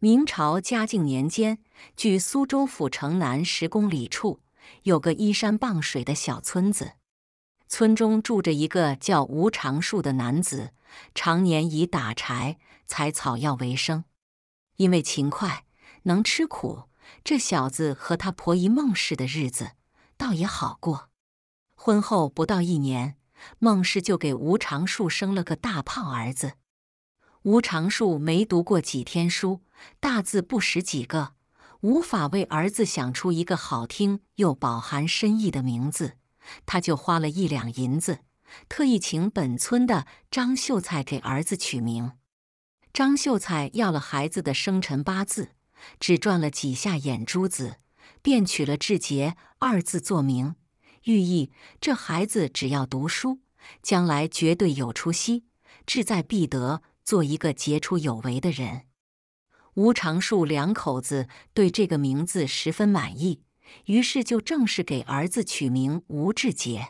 明朝嘉靖年间，距苏州府城南十公里处，有个依山傍水的小村子。村中住着一个叫吴长树的男子，常年以打柴、采草药为生。因为勤快、能吃苦，这小子和他婆姨孟氏的日子倒也好过。婚后不到一年，孟氏就给吴长树生了个大胖儿子。吴长树没读过几天书，大字不识几个，无法为儿子想出一个好听又饱含深意的名字，他就花了一两银子，特意请本村的张秀才给儿子取名。张秀才要了孩子的生辰八字，只转了几下眼珠子，便取了“志杰”二字作名，寓意这孩子只要读书，将来绝对有出息，志在必得。做一个杰出有为的人，吴长树两口子对这个名字十分满意，于是就正式给儿子取名吴志杰。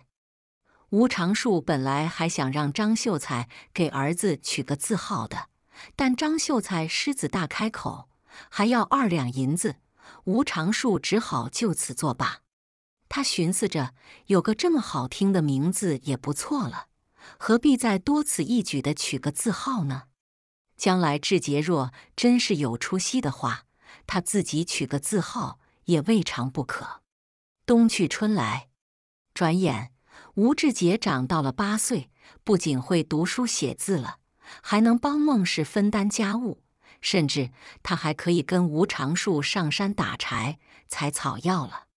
吴长树本来还想让张秀才给儿子取个字号的，但张秀才狮子大开口，还要二两银子，吴长树只好就此作罢。他寻思着，有个这么好听的名字也不错了，何必再多此一举的取个字号呢？将来志杰若真是有出息的话，他自己取个字号也未尝不可。冬去春来，转眼吴志杰长到了八岁，不仅会读书写字了，还能帮孟氏分担家务，甚至他还可以跟吴长树上山打柴、采草药了。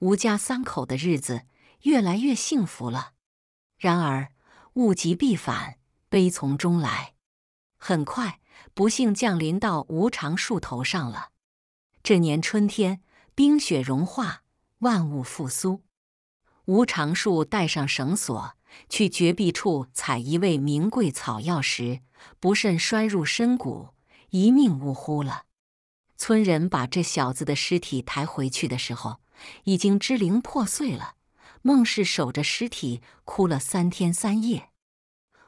吴家三口的日子越来越幸福了。然而，物极必反，悲从中来。很快，不幸降临到无常树头上了。这年春天，冰雪融化，万物复苏。无常树带上绳索去绝壁处采一味名贵草药时，不慎摔入深谷，一命呜呼了。村人把这小子的尸体抬回去的时候，已经支离破碎了。孟氏守着尸体哭了三天三夜，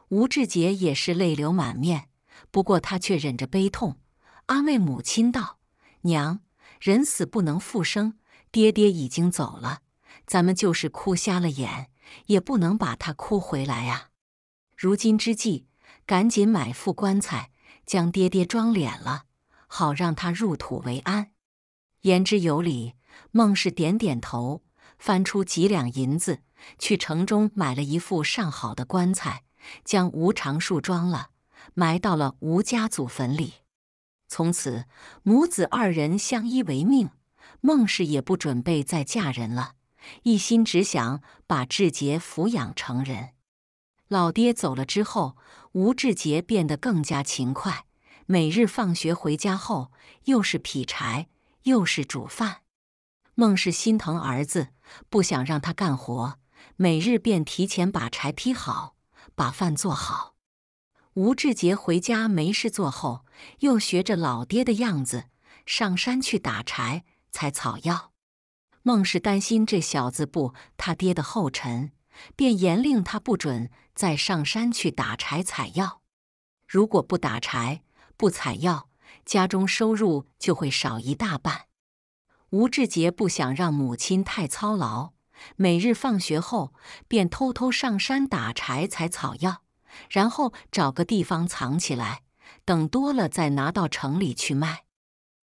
吴志杰也是泪流满面。不过他却忍着悲痛，安慰母亲道：“娘，人死不能复生，爹爹已经走了，咱们就是哭瞎了眼，也不能把他哭回来啊！如今之计，赶紧买副棺材，将爹爹装殓了，好让他入土为安。”言之有理，孟氏点点头，翻出几两银子，去城中买了一副上好的棺材，将吴长树装了。埋到了吴家祖坟里，从此母子二人相依为命。孟氏也不准备再嫁人了，一心只想把志杰抚养成人。老爹走了之后，吴志杰变得更加勤快，每日放学回家后，又是劈柴，又是煮饭。孟氏心疼儿子，不想让他干活，每日便提前把柴劈好，把饭做好。吴志杰回家没事做后，又学着老爹的样子上山去打柴、采草药。孟氏担心这小子步他爹的后尘，便严令他不准再上山去打柴采药。如果不打柴、不采药，家中收入就会少一大半。吴志杰不想让母亲太操劳，每日放学后便偷偷上山打柴、采草药。然后找个地方藏起来，等多了再拿到城里去卖。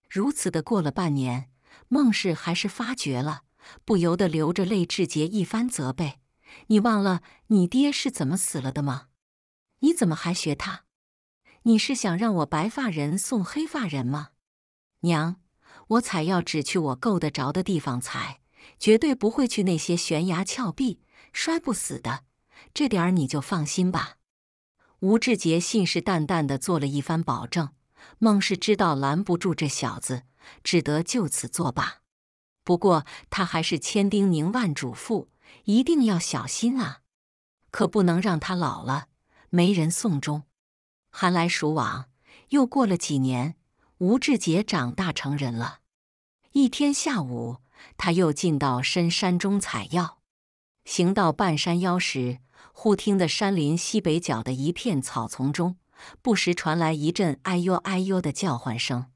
如此的过了半年，孟氏还是发觉了，不由得流着泪质诘一番责备：“你忘了你爹是怎么死了的吗？你怎么还学他？你是想让我白发人送黑发人吗？”娘，我采药只去我够得着的地方采，绝对不会去那些悬崖峭壁摔不死的。这点儿你就放心吧。吴志杰信誓旦旦的做了一番保证，孟氏知道拦不住这小子，只得就此作罢。不过他还是千叮咛万嘱咐，一定要小心啊，可不能让他老了没人送终。寒来暑往，又过了几年，吴志杰长大成人了。一天下午，他又进到深山中采药，行到半山腰时。忽听得山林西北角的一片草丛中，不时传来一阵“哎呦哎呦”的叫唤声。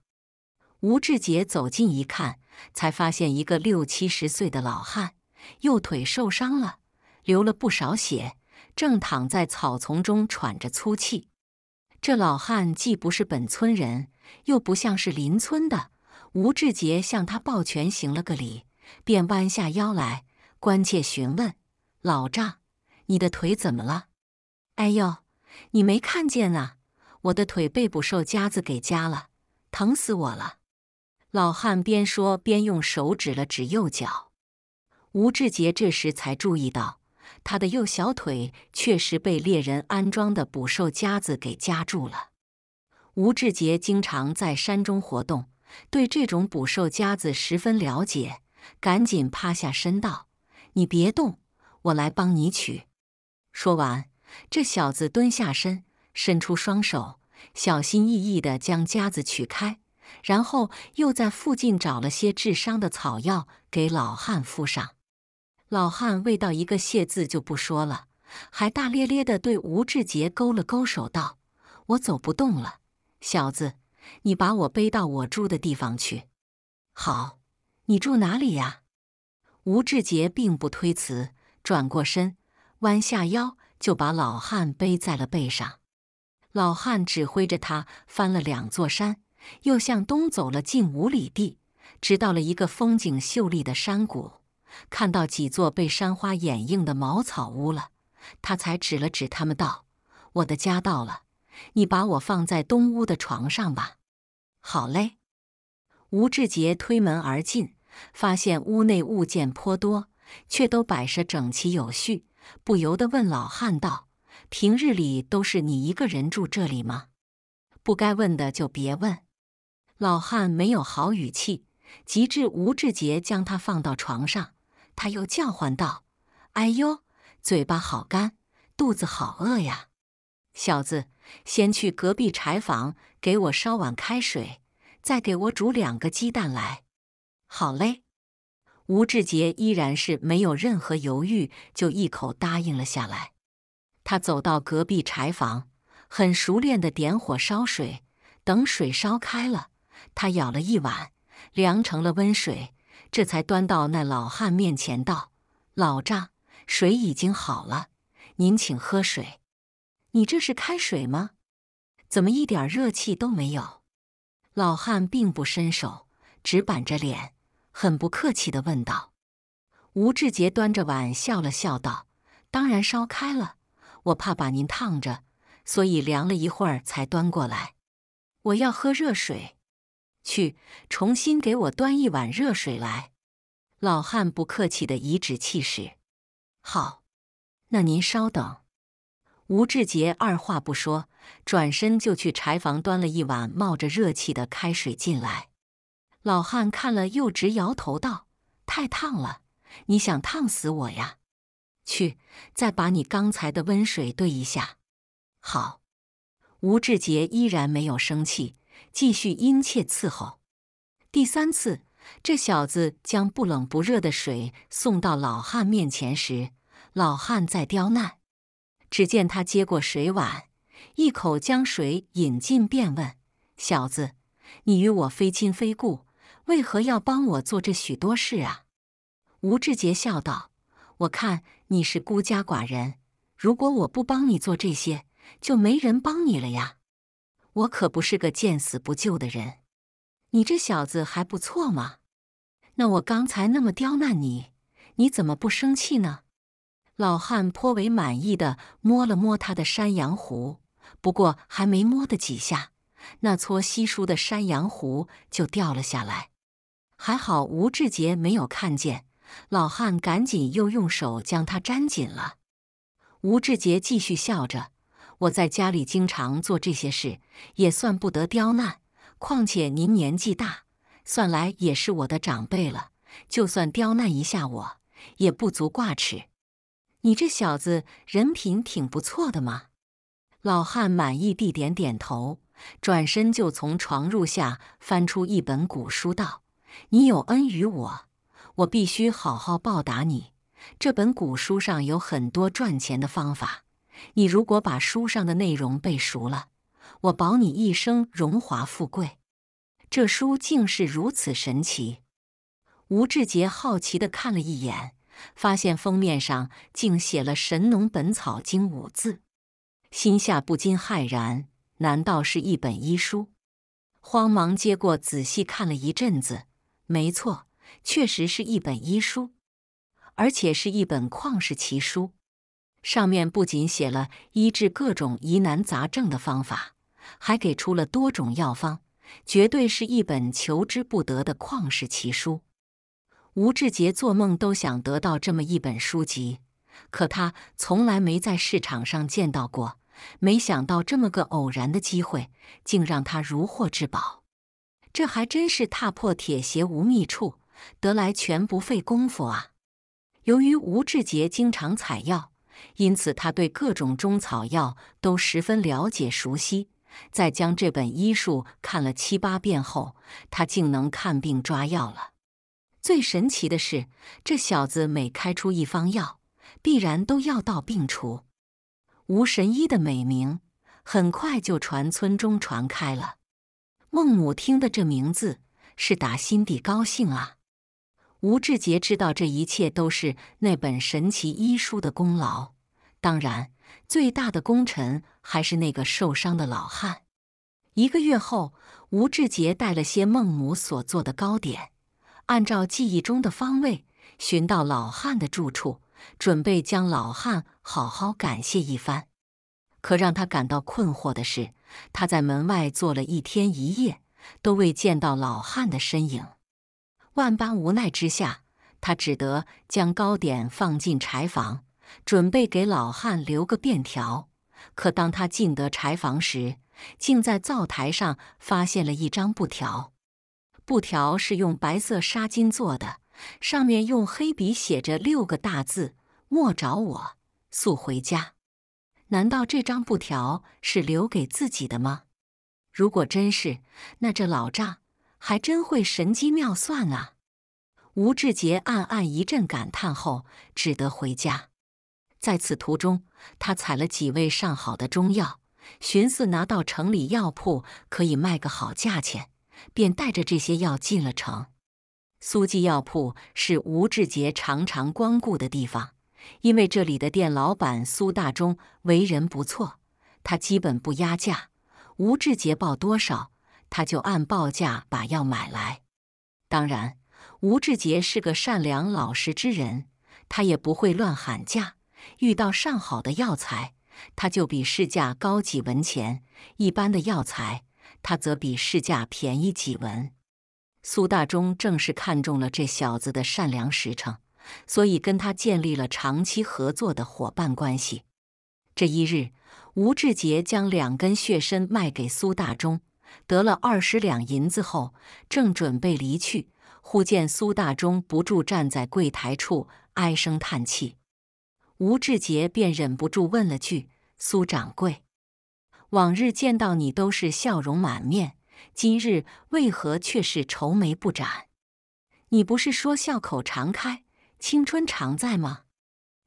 吴志杰走近一看，才发现一个六七十岁的老汉，右腿受伤了，流了不少血，正躺在草丛中喘着粗气。这老汉既不是本村人，又不像是邻村的。吴志杰向他抱拳行了个礼，便弯下腰来关切询问：“老丈。”你的腿怎么了？哎呦，你没看见啊！我的腿被捕兽夹子给夹了，疼死我了！老汉边说边用手指了指右脚。吴志杰这时才注意到，他的右小腿确实被猎人安装的捕兽夹子给夹住了。吴志杰经常在山中活动，对这种捕兽夹子十分了解，赶紧趴下身道：“你别动，我来帮你取。”说完，这小子蹲下身，伸出双手，小心翼翼地将夹子取开，然后又在附近找了些治伤的草药给老汉敷上。老汉未到一个谢字就不说了，还大咧咧地对吴志杰勾了勾手，道：“我走不动了，小子，你把我背到我住的地方去。”“好，你住哪里呀？”吴志杰并不推辞，转过身。弯下腰，就把老汉背在了背上。老汉指挥着他翻了两座山，又向东走了近五里地，直到了一个风景秀丽的山谷，看到几座被山花掩映的茅草屋了。他才指了指他们道：“我的家到了，你把我放在东屋的床上吧。”好嘞。吴志杰推门而进，发现屋内物件颇多，却都摆设整齐有序。不由得问老汉道：“平日里都是你一个人住这里吗？不该问的就别问。”老汉没有好语气，急至吴志杰将他放到床上，他又叫唤道：“哎呦，嘴巴好干，肚子好饿呀！小子，先去隔壁柴房给我烧碗开水，再给我煮两个鸡蛋来。”好嘞。吴志杰依然是没有任何犹豫，就一口答应了下来。他走到隔壁柴房，很熟练的点火烧水，等水烧开了，他舀了一碗，量成了温水，这才端到那老汉面前道：“老丈，水已经好了，您请喝水。你这是开水吗？怎么一点热气都没有？”老汉并不伸手，只板着脸。很不客气地问道：“吴志杰端着碗笑了笑道，当然烧开了，我怕把您烫着，所以凉了一会儿才端过来。我要喝热水，去重新给我端一碗热水来。”老汉不客气地颐指气使：“好，那您稍等。”吴志杰二话不说，转身就去柴房端了一碗冒着热气的开水进来。老汉看了又直摇头，道：“太烫了，你想烫死我呀？去，再把你刚才的温水兑一下。”好，吴志杰依然没有生气，继续殷切伺候。第三次，这小子将不冷不热的水送到老汉面前时，老汉在刁难。只见他接过水碗，一口将水饮尽，便问：“小子，你与我非亲非故？”为何要帮我做这许多事啊？吴志杰笑道：“我看你是孤家寡人，如果我不帮你做这些，就没人帮你了呀。我可不是个见死不救的人。你这小子还不错嘛。那我刚才那么刁难你，你怎么不生气呢？”老汉颇为满意的摸了摸他的山羊胡，不过还没摸的几下，那撮稀疏的山羊胡就掉了下来。还好吴志杰没有看见，老汉赶紧又用手将他粘紧了。吴志杰继续笑着：“我在家里经常做这些事，也算不得刁难。况且您年纪大，算来也是我的长辈了，就算刁难一下我，也不足挂齿。你这小子人品挺不错的嘛。”老汉满意地点点头，转身就从床褥下翻出一本古书，道。你有恩于我，我必须好好报答你。这本古书上有很多赚钱的方法，你如果把书上的内容背熟了，我保你一生荣华富贵。这书竟是如此神奇！吴志杰好奇地看了一眼，发现封面上竟写了《神农本草经》五字，心下不禁骇然：难道是一本医书？慌忙接过，仔细看了一阵子。没错，确实是一本医书，而且是一本旷世奇书。上面不仅写了医治各种疑难杂症的方法，还给出了多种药方，绝对是一本求之不得的旷世奇书。吴志杰做梦都想得到这么一本书籍，可他从来没在市场上见到过。没想到这么个偶然的机会，竟让他如获至宝。这还真是踏破铁鞋无觅处，得来全不费工夫啊！由于吴志杰经常采药，因此他对各种中草药都十分了解熟悉。在将这本医术看了七八遍后，他竟能看病抓药了。最神奇的是，这小子每开出一方药，必然都药到病除。吴神医的美名很快就传村中传开了。孟母听的这名字是打心底高兴啊！吴志杰知道这一切都是那本神奇医书的功劳，当然最大的功臣还是那个受伤的老汉。一个月后，吴志杰带了些孟母所做的糕点，按照记忆中的方位寻到老汉的住处，准备将老汉好好感谢一番。可让他感到困惑的是。他在门外坐了一天一夜，都未见到老汉的身影。万般无奈之下，他只得将糕点放进柴房，准备给老汉留个便条。可当他进得柴房时，竟在灶台上发现了一张布条。布条是用白色纱巾做的，上面用黑笔写着六个大字：“莫找我，速回家。”难道这张布条是留给自己的吗？如果真是，那这老丈还真会神机妙算啊！吴志杰暗暗一阵感叹后，只得回家。在此途中，他采了几味上好的中药，寻思拿到城里药铺可以卖个好价钱，便带着这些药进了城。苏记药铺是吴志杰常常光顾的地方。因为这里的店老板苏大中为人不错，他基本不压价。吴志杰报多少，他就按报价把药买来。当然，吴志杰是个善良老实之人，他也不会乱喊价。遇到上好的药材，他就比市价高几文钱；一般的药材，他则比市价便宜几文。苏大中正是看中了这小子的善良实诚。所以跟他建立了长期合作的伙伴关系。这一日，吴志杰将两根血参卖给苏大忠，得了二十两银子后，正准备离去，忽见苏大忠不住站在柜台处唉声叹气。吴志杰便忍不住问了句：“苏掌柜，往日见到你都是笑容满面，今日为何却是愁眉不展？你不是说笑口常开？”青春常在吗？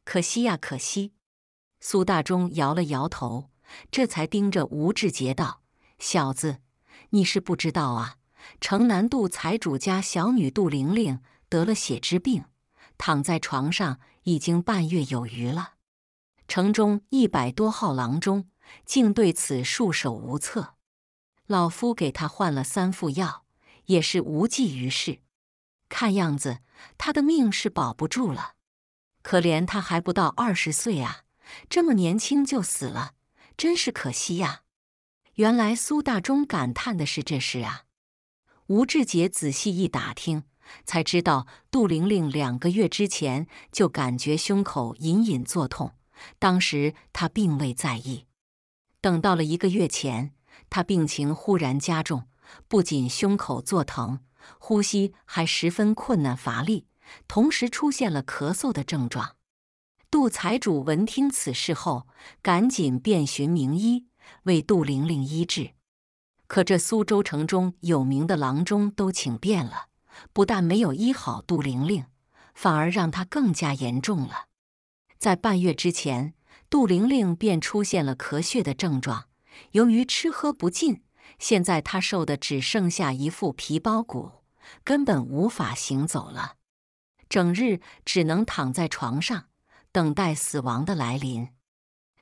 可惜呀，可惜。苏大忠摇了摇头，这才盯着吴志杰道：“小子，你是不知道啊，城南杜财主家小女杜玲玲得了血之病，躺在床上已经半月有余了。城中一百多号郎中，竟对此束手无策。老夫给她换了三副药，也是无济于事。看样子……”他的命是保不住了，可怜他还不到二十岁啊，这么年轻就死了，真是可惜呀。原来苏大忠感叹的是这事啊。吴志杰仔细一打听，才知道杜玲玲两个月之前就感觉胸口隐隐作痛，当时他并未在意。等到了一个月前，他病情忽然加重，不仅胸口作疼。呼吸还十分困难、乏力，同时出现了咳嗽的症状。杜财主闻听此事后，赶紧遍寻名医为杜玲玲医治。可这苏州城中有名的郎中都请遍了，不但没有医好杜玲玲，反而让她更加严重了。在半月之前，杜玲玲便出现了咳血的症状，由于吃喝不进，现在她瘦的只剩下一副皮包骨。根本无法行走了，整日只能躺在床上，等待死亡的来临。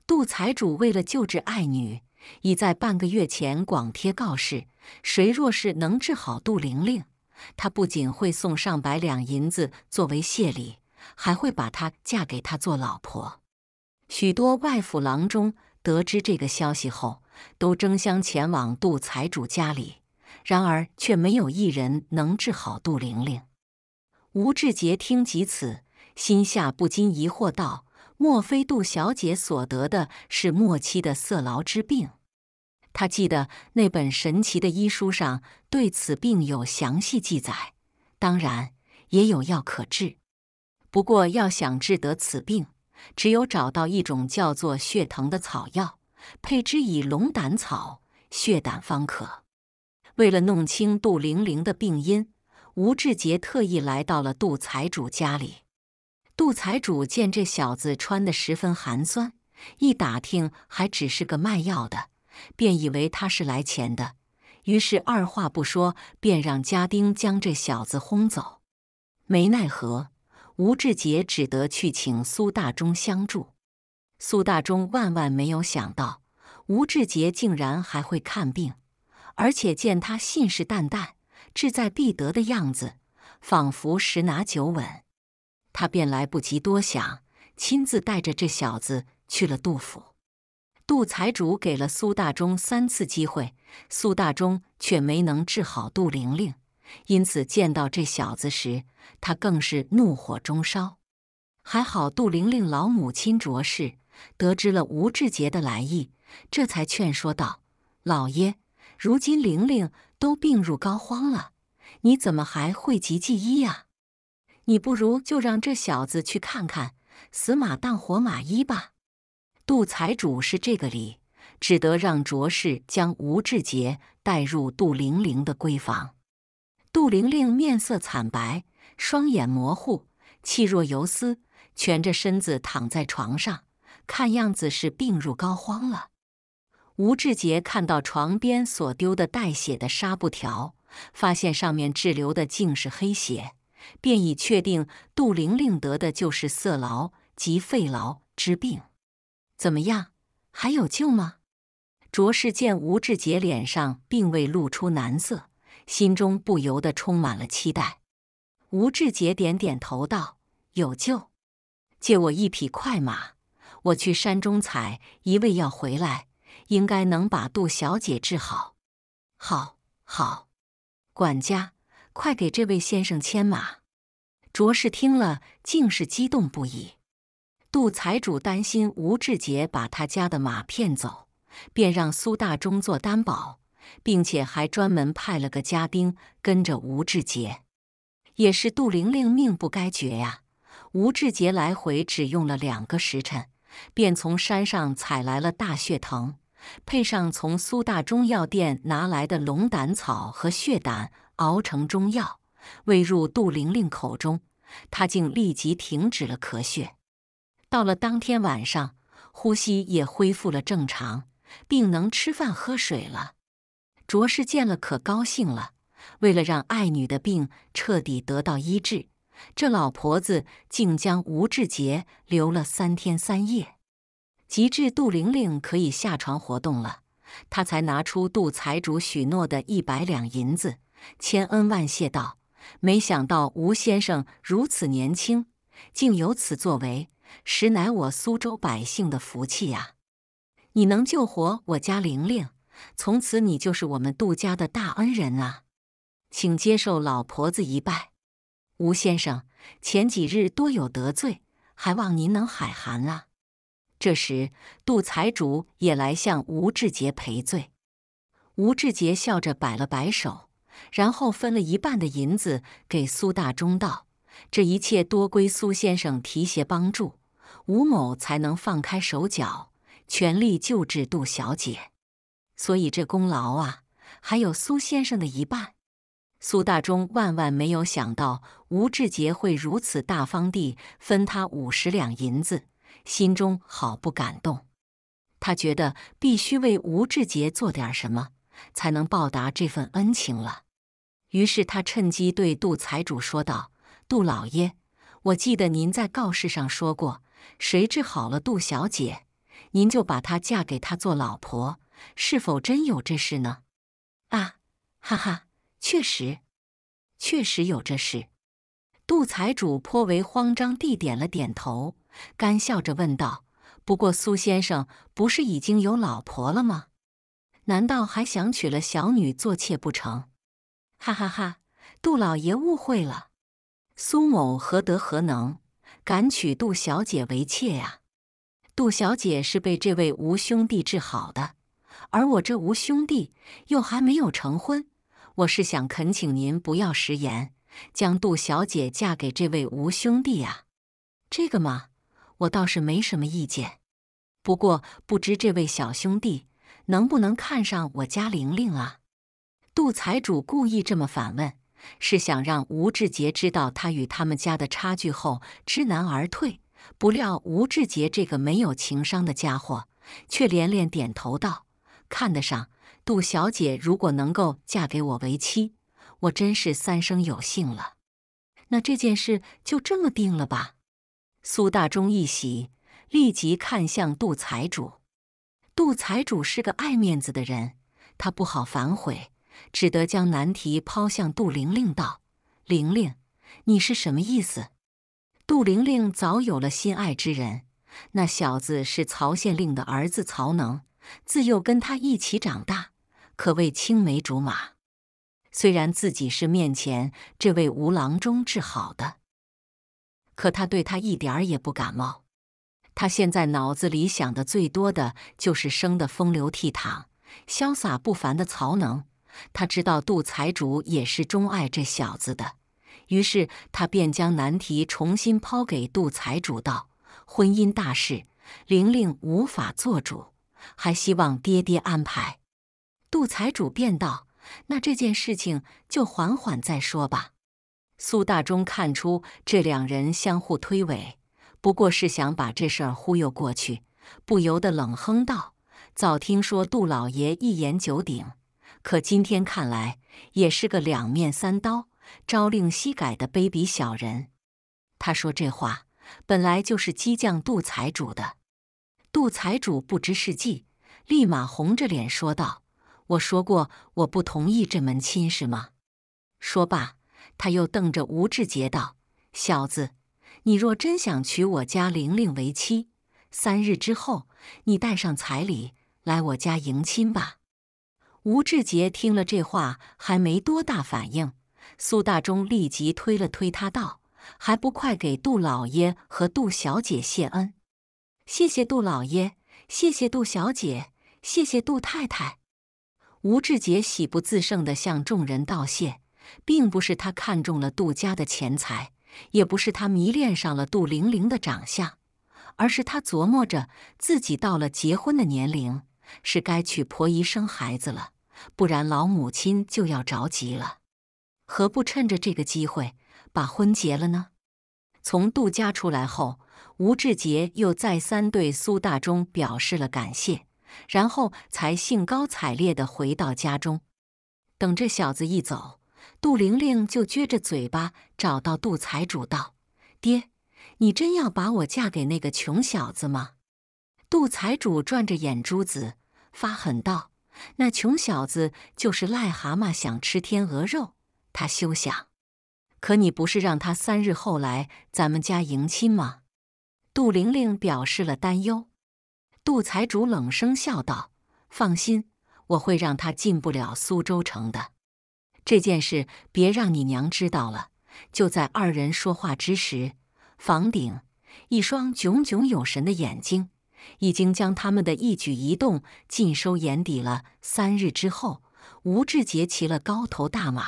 杜财主为了救治爱女，已在半个月前广贴告示：谁若是能治好杜玲玲，他不仅会送上百两银子作为谢礼，还会把她嫁给他做老婆。许多外府郎中得知这个消息后，都争相前往杜财主家里。然而，却没有一人能治好杜玲玲。吴志杰听及此，心下不禁疑惑道：“莫非杜小姐所得的是末期的色痨之病？”他记得那本神奇的医书上对此病有详细记载，当然也有药可治。不过，要想治得此病，只有找到一种叫做血藤的草药，配之以龙胆草、血胆，方可。为了弄清杜玲玲的病因，吴志杰特意来到了杜财主家里。杜财主见这小子穿得十分寒酸，一打听还只是个卖药的，便以为他是来钱的，于是二话不说便让家丁将这小子轰走。没奈何，吴志杰只得去请苏大忠相助。苏大忠万万没有想到，吴志杰竟然还会看病。而且见他信誓旦旦、志在必得的样子，仿佛十拿九稳，他便来不及多想，亲自带着这小子去了杜府。杜财主给了苏大忠三次机会，苏大忠却没能治好杜玲玲，因此见到这小子时，他更是怒火中烧。还好杜玲玲老母亲卓氏得知了吴志杰的来意，这才劝说道：“老爷。”如今玲玲都病入膏肓了，你怎么还讳疾忌医呀？你不如就让这小子去看看，死马当活马医吧。杜财主是这个理，只得让卓氏将吴志杰带入杜玲玲的闺房。杜玲玲面色惨白，双眼模糊，气若游丝，蜷着身子躺在床上，看样子是病入膏肓了。吴志杰看到床边所丢的带血的纱布条，发现上面滞留的竟是黑血，便已确定杜玲玲得的就是色痨及肺痨之病。怎么样，还有救吗？卓氏见吴志杰脸上并未露出难色，心中不由得充满了期待。吴志杰点点头道：“有救，借我一匹快马，我去山中采一味药回来。”应该能把杜小姐治好，好，好，管家，快给这位先生牵马。卓氏听了，竟是激动不已。杜财主担心吴志杰把他家的马骗走，便让苏大中做担保，并且还专门派了个家丁跟着吴志杰。也是杜玲玲命不该绝呀！吴志杰来回只用了两个时辰，便从山上采来了大血藤。配上从苏大中药店拿来的龙胆草和血胆熬成中药，喂入杜玲玲口中，她竟立即停止了咳血。到了当天晚上，呼吸也恢复了正常，并能吃饭喝水了。卓氏见了可高兴了。为了让爱女的病彻底得到医治，这老婆子竟将吴志杰留了三天三夜。及至杜玲玲可以下床活动了，她才拿出杜财主许诺的一百两银子，千恩万谢道：“没想到吴先生如此年轻，竟有此作为，实乃我苏州百姓的福气呀！你能救活我家玲玲，从此你就是我们杜家的大恩人啊！请接受老婆子一拜。吴先生，前几日多有得罪，还望您能海涵啊！”这时，杜财主也来向吴志杰赔罪。吴志杰笑着摆了摆手，然后分了一半的银子给苏大中，道：“这一切多归苏先生提携帮助，吴某才能放开手脚，全力救治杜小姐。所以这功劳啊，还有苏先生的一半。”苏大中万万没有想到，吴志杰会如此大方地分他五十两银子。心中好不感动，他觉得必须为吴志杰做点什么，才能报答这份恩情了。于是他趁机对杜财主说道：“杜老爷，我记得您在告示上说过，谁治好了杜小姐，您就把她嫁给他做老婆。是否真有这事呢？”“啊，哈哈，确实，确实有这事。”杜财主颇为慌张地点了点头。干笑着问道：“不过苏先生不是已经有老婆了吗？难道还想娶了小女做妾不成？”哈哈哈，杜老爷误会了。苏某何德何能，敢娶杜小姐为妾呀？杜小姐是被这位吴兄弟治好的，而我这吴兄弟又还没有成婚。我是想恳请您不要食言，将杜小姐嫁给这位吴兄弟呀。这个嘛。我倒是没什么意见，不过不知这位小兄弟能不能看上我家玲玲啊？杜财主故意这么反问，是想让吴志杰知道他与他们家的差距后知难而退。不料吴志杰这个没有情商的家伙却连连点头道：“看得上，杜小姐如果能够嫁给我为妻，我真是三生有幸了。那这件事就这么定了吧。”苏大忠一喜，立即看向杜财主。杜财主是个爱面子的人，他不好反悔，只得将难题抛向杜玲玲，道：“玲玲，你是什么意思？”杜玲玲早有了心爱之人，那小子是曹县令的儿子曹能，自幼跟他一起长大，可谓青梅竹马。虽然自己是面前这位吴郎中治好的。可他对他一点儿也不感冒。他现在脑子里想的最多的就是生的风流倜傥、潇洒不凡的曹能。他知道杜财主也是钟爱这小子的，于是他便将难题重新抛给杜财主道：“婚姻大事，玲玲无法做主，还希望爹爹安排。”杜财主便道：“那这件事情就缓缓再说吧。”苏大中看出这两人相互推诿，不过是想把这事儿忽悠过去，不由得冷哼道：“早听说杜老爷一言九鼎，可今天看来也是个两面三刀、朝令夕改的卑鄙小人。”他说这话本来就是激将杜财主的。杜财主不知是计，立马红着脸说道：“我说过我不同意这门亲事吗？”说罢。他又瞪着吴志杰道：“小子，你若真想娶我家玲玲为妻，三日之后你带上彩礼来我家迎亲吧。”吴志杰听了这话，还没多大反应。苏大忠立即推了推他道：“还不快给杜老爷和杜小姐谢恩！谢谢杜老爷，谢谢杜小姐，谢谢杜太太。”吴志杰喜不自胜的向众人道谢。并不是他看中了杜家的钱财，也不是他迷恋上了杜玲玲的长相，而是他琢磨着自己到了结婚的年龄，是该娶婆姨生孩子了，不然老母亲就要着急了。何不趁着这个机会把婚结了呢？从杜家出来后，吴志杰又再三对苏大忠表示了感谢，然后才兴高采烈地回到家中。等这小子一走，杜玲玲就撅着嘴巴找到杜财主道：“爹，你真要把我嫁给那个穷小子吗？”杜财主转着眼珠子，发狠道：“那穷小子就是癞蛤蟆想吃天鹅肉，他休想！可你不是让他三日后来咱们家迎亲吗？”杜玲玲表示了担忧。杜财主冷声笑道：“放心，我会让他进不了苏州城的。”这件事别让你娘知道了。就在二人说话之时，房顶一双炯炯有神的眼睛已经将他们的一举一动尽收眼底了。三日之后，吴志杰骑了高头大马，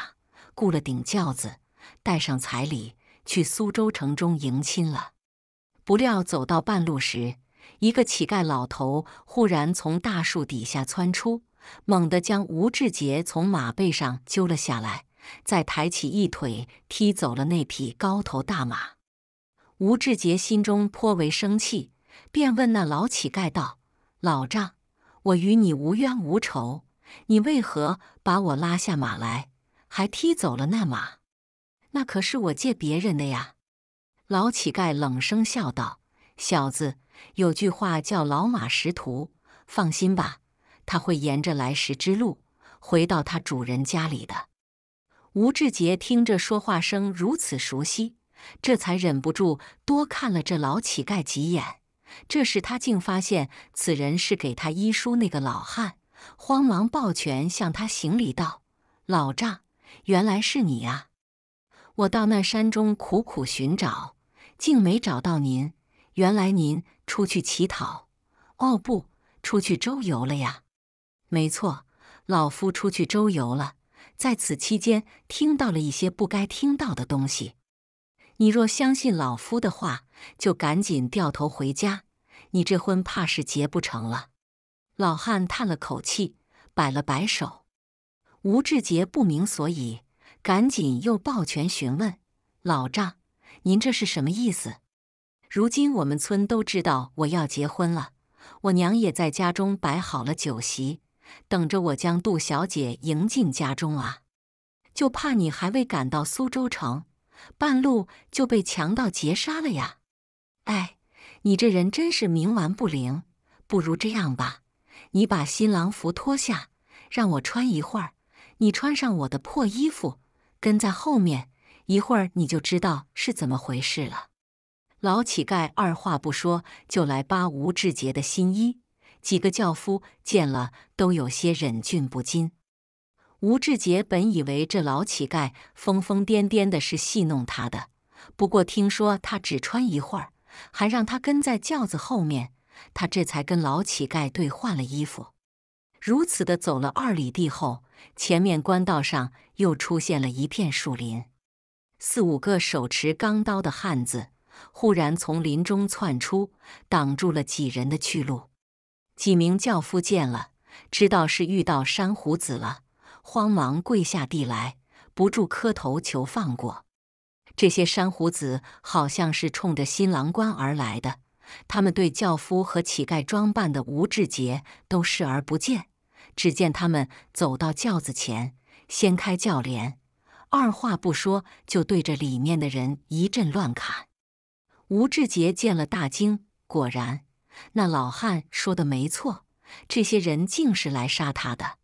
雇了顶轿子，带上彩礼，去苏州城中迎亲了。不料走到半路时，一个乞丐老头忽然从大树底下窜出。猛地将吴志杰从马背上揪了下来，再抬起一腿踢走了那匹高头大马。吴志杰心中颇为生气，便问那老乞丐道：“老丈，我与你无冤无仇，你为何把我拉下马来，还踢走了那马？那可是我借别人的呀！”老乞丐冷声笑道：“小子，有句话叫老马识途，放心吧。”他会沿着来时之路回到他主人家里的。吴志杰听着说话声如此熟悉，这才忍不住多看了这老乞丐几眼。这时他竟发现此人是给他医书那个老汉，慌忙抱拳向他行礼道：“老丈，原来是你啊！我到那山中苦苦寻找，竟没找到您。原来您出去乞讨？哦，不，出去周游了呀！”没错，老夫出去周游了，在此期间听到了一些不该听到的东西。你若相信老夫的话，就赶紧掉头回家，你这婚怕是结不成了。老汉叹了口气，摆了摆手。吴志杰不明所以，赶紧又抱拳询问：“老丈，您这是什么意思？如今我们村都知道我要结婚了，我娘也在家中摆好了酒席。”等着我将杜小姐迎进家中啊！就怕你还未赶到苏州城，半路就被强盗劫杀了呀！哎，你这人真是冥顽不灵。不如这样吧，你把新郎服脱下，让我穿一会儿。你穿上我的破衣服，跟在后面，一会儿你就知道是怎么回事了。老乞丐二话不说，就来扒吴志杰的新衣。几个轿夫见了，都有些忍俊不禁。吴志杰本以为这老乞丐疯疯癫癫的是戏弄他的，不过听说他只穿一会儿，还让他跟在轿子后面，他这才跟老乞丐对换了衣服。如此的走了二里地后，前面官道上又出现了一片树林，四五个手持钢刀的汉子忽然从林中窜出，挡住了几人的去路。几名轿夫见了，知道是遇到山胡子了，慌忙跪下地来，不住磕头求放过。这些山胡子好像是冲着新郎官而来的，他们对轿夫和乞丐装扮的吴志杰都视而不见。只见他们走到轿子前，掀开轿帘，二话不说就对着里面的人一阵乱砍。吴志杰见了大惊，果然。那老汉说的没错，这些人竟是来杀他的。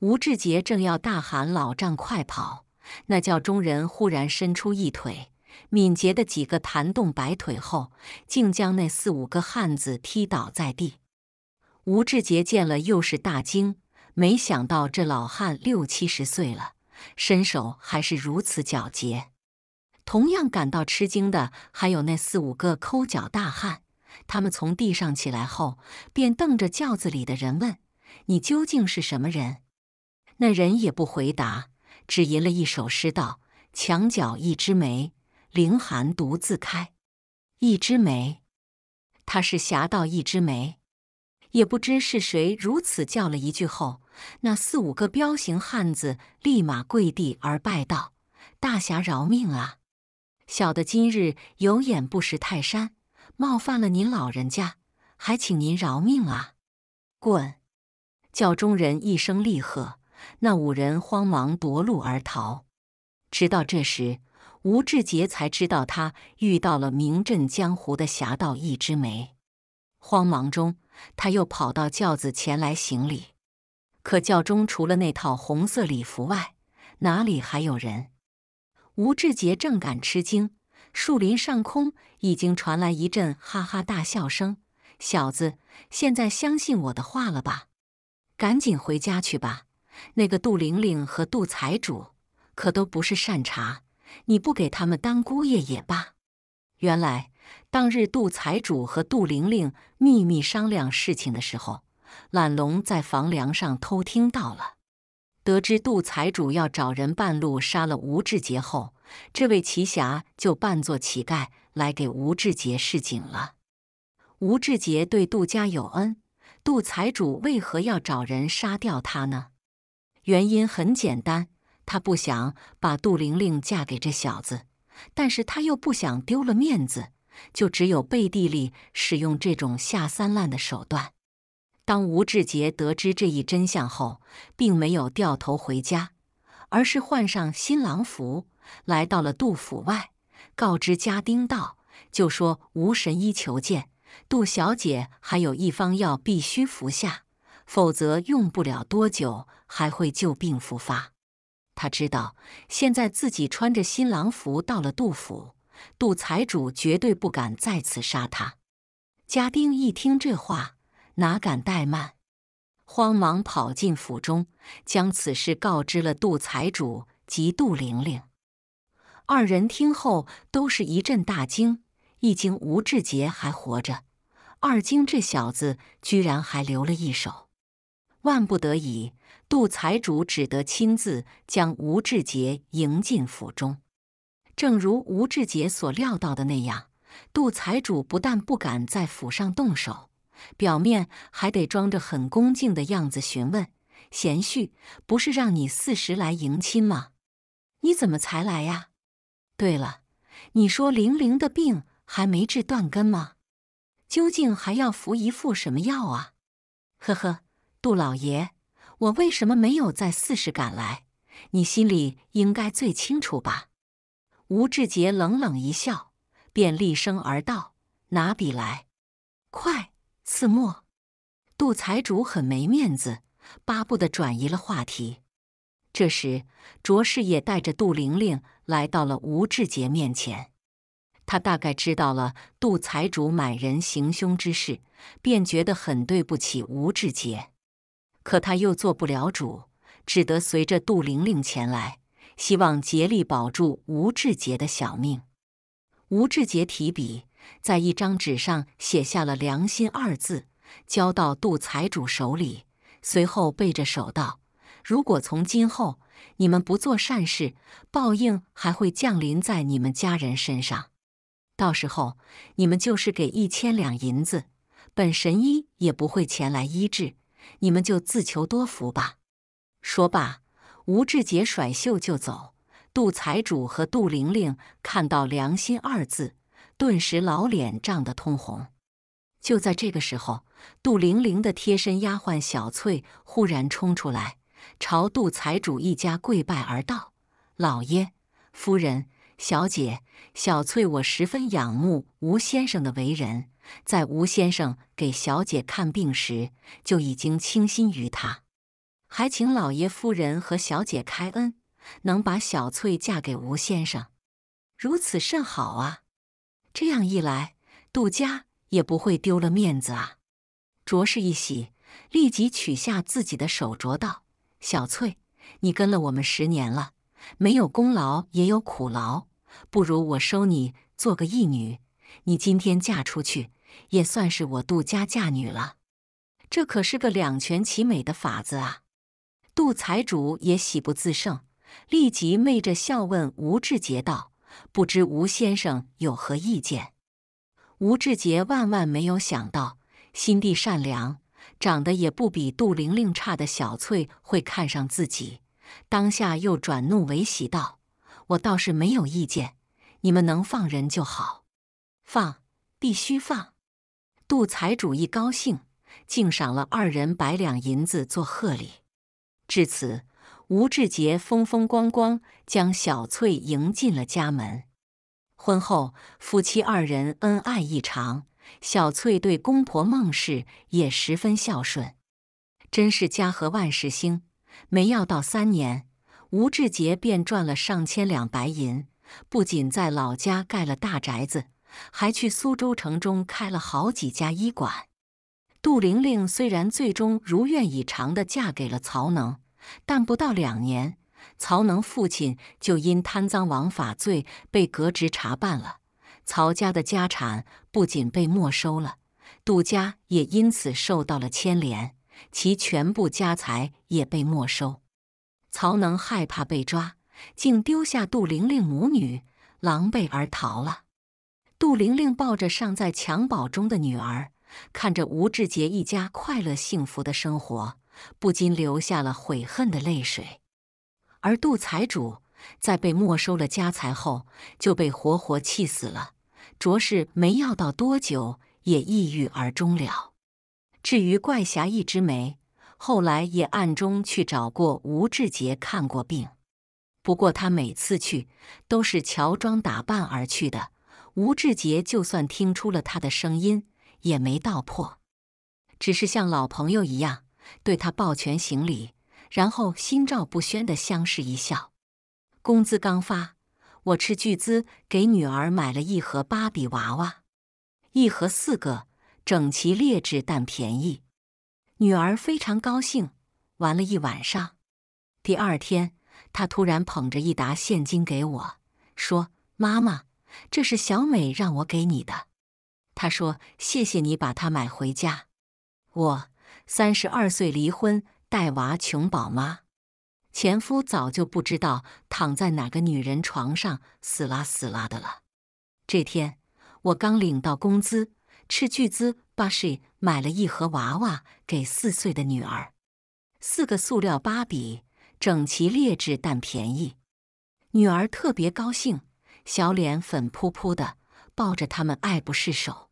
吴志杰正要大喊“老丈，快跑！”那叫中人忽然伸出一腿，敏捷的几个弹动摆腿后，竟将那四五个汉子踢倒在地。吴志杰见了，又是大惊，没想到这老汉六七十岁了，身手还是如此矫捷。同样感到吃惊的，还有那四五个抠脚大汉。他们从地上起来后，便瞪着轿子里的人问：“你究竟是什么人？”那人也不回答，只吟了一首诗道：“墙角一枝梅，凌寒独自开。”一枝梅，他是侠盗一枝梅。也不知是谁如此叫了一句后，那四五个彪形汉子立马跪地而拜道：“大侠饶命啊！小的今日有眼不识泰山。”冒犯了您老人家，还请您饶命啊！滚！轿中人一声厉喝，那五人慌忙夺路而逃。直到这时，吴志杰才知道他遇到了名震江湖的侠盗一枝梅。慌忙中，他又跑到轿子前来行礼，可轿中除了那套红色礼服外，哪里还有人？吴志杰正感吃惊。树林上空已经传来一阵哈哈大笑声。小子，现在相信我的话了吧？赶紧回家去吧。那个杜玲玲和杜财主可都不是善茬，你不给他们当姑爷也罢。原来，当日杜财主和杜玲玲秘密商量事情的时候，懒龙在房梁上偷听到了，得知杜财主要找人半路杀了吴志杰后。这位奇侠就扮作乞丐来给吴志杰示警了。吴志杰对杜家有恩，杜财主为何要找人杀掉他呢？原因很简单，他不想把杜玲玲嫁给这小子，但是他又不想丢了面子，就只有背地里使用这种下三滥的手段。当吴志杰得知这一真相后，并没有掉头回家，而是换上新郎服。来到了杜府外，告知家丁道：“就说吴神医求见杜小姐，还有一方药必须服下，否则用不了多久还会旧病复发。”他知道现在自己穿着新郎服到了杜府，杜财主绝对不敢再次杀他。家丁一听这话，哪敢怠慢，慌忙跑进府中，将此事告知了杜财主及杜玲玲。二人听后都是一阵大惊：一惊吴志杰还活着，二惊这小子居然还留了一手。万不得已，杜财主只得亲自将吴志杰迎进府中。正如吴志杰所料到的那样，杜财主不但不敢在府上动手，表面还得装着很恭敬的样子询问：“贤婿，不是让你四时来迎亲吗？你怎么才来呀？”对了，你说玲玲的病还没治断根吗？究竟还要服一副什么药啊？呵呵，杜老爷，我为什么没有在四时赶来？你心里应该最清楚吧？吴志杰冷冷一笑，便厉声而道：“拿笔来，快，次墨。”杜财主很没面子，巴不得转移了话题。这时，卓氏也带着杜玲玲。来到了吴志杰面前，他大概知道了杜财主满人行凶之事，便觉得很对不起吴志杰，可他又做不了主，只得随着杜玲玲前来，希望竭力保住吴志杰的小命。吴志杰提笔在一张纸上写下了“良心”二字，交到杜财主手里，随后背着手道：“如果从今后。”你们不做善事，报应还会降临在你们家人身上。到时候你们就是给一千两银子，本神医也不会前来医治。你们就自求多福吧。说罢，吴志杰甩袖就走。杜财主和杜玲玲看到“良心”二字，顿时老脸涨得通红。就在这个时候，杜玲玲的贴身丫鬟小翠忽然冲出来。朝杜财主一家跪拜而道：“老爷、夫人、小姐、小翠，我十分仰慕吴先生的为人，在吴先生给小姐看病时就已经倾心于他，还请老爷、夫人和小姐开恩，能把小翠嫁给吴先生，如此甚好啊！这样一来，杜家也不会丢了面子啊！”卓氏一喜，立即取下自己的手镯道。小翠，你跟了我们十年了，没有功劳也有苦劳，不如我收你做个义女。你今天嫁出去，也算是我杜家嫁女了，这可是个两全其美的法子啊！杜财主也喜不自胜，立即昧着笑问吴志杰道：“不知吴先生有何意见？”吴志杰万万没有想到，心地善良。长得也不比杜玲玲差的小翠会看上自己，当下又转怒为喜道：“我倒是没有意见，你们能放人就好，放必须放。”杜财主一高兴，竟赏了二人百两银子做贺礼。至此，吴志杰风风光光将小翠迎进了家门。婚后，夫妻二人恩爱异常。小翠对公婆孟氏也十分孝顺，真是家和万事兴。没要到三年，吴志杰便赚了上千两白银，不仅在老家盖了大宅子，还去苏州城中开了好几家医馆。杜玲玲虽然最终如愿以偿地嫁给了曹能，但不到两年，曹能父亲就因贪赃枉法罪被革职查办了。曹家的家产不仅被没收了，杜家也因此受到了牵连，其全部家财也被没收。曹能害怕被抓，竟丢下杜玲玲母女，狼狈而逃了。杜玲玲抱着尚在襁褓中的女儿，看着吴志杰一家快乐幸福的生活，不禁流下了悔恨的泪水。而杜财主。在被没收了家财后，就被活活气死了，着实没要到多久，也抑郁而终了。至于怪侠一枝梅，后来也暗中去找过吴志杰看过病，不过他每次去都是乔装打扮而去的。吴志杰就算听出了他的声音，也没道破，只是像老朋友一样对他抱拳行礼，然后心照不宣的相视一笑。工资刚发，我斥巨资给女儿买了一盒芭比娃娃，一盒四个，整齐劣质但便宜。女儿非常高兴，玩了一晚上。第二天，她突然捧着一沓现金给我，说：“妈妈，这是小美让我给你的。她说谢谢你把她买回家。”我三十二岁离婚带娃，穷宝妈。前夫早就不知道躺在哪个女人床上，死啦死啦的了。这天我刚领到工资，斥巨资把是买了一盒娃娃给四岁的女儿。四个塑料芭比，整齐劣质但便宜。女儿特别高兴，小脸粉扑扑的，抱着他们爱不释手。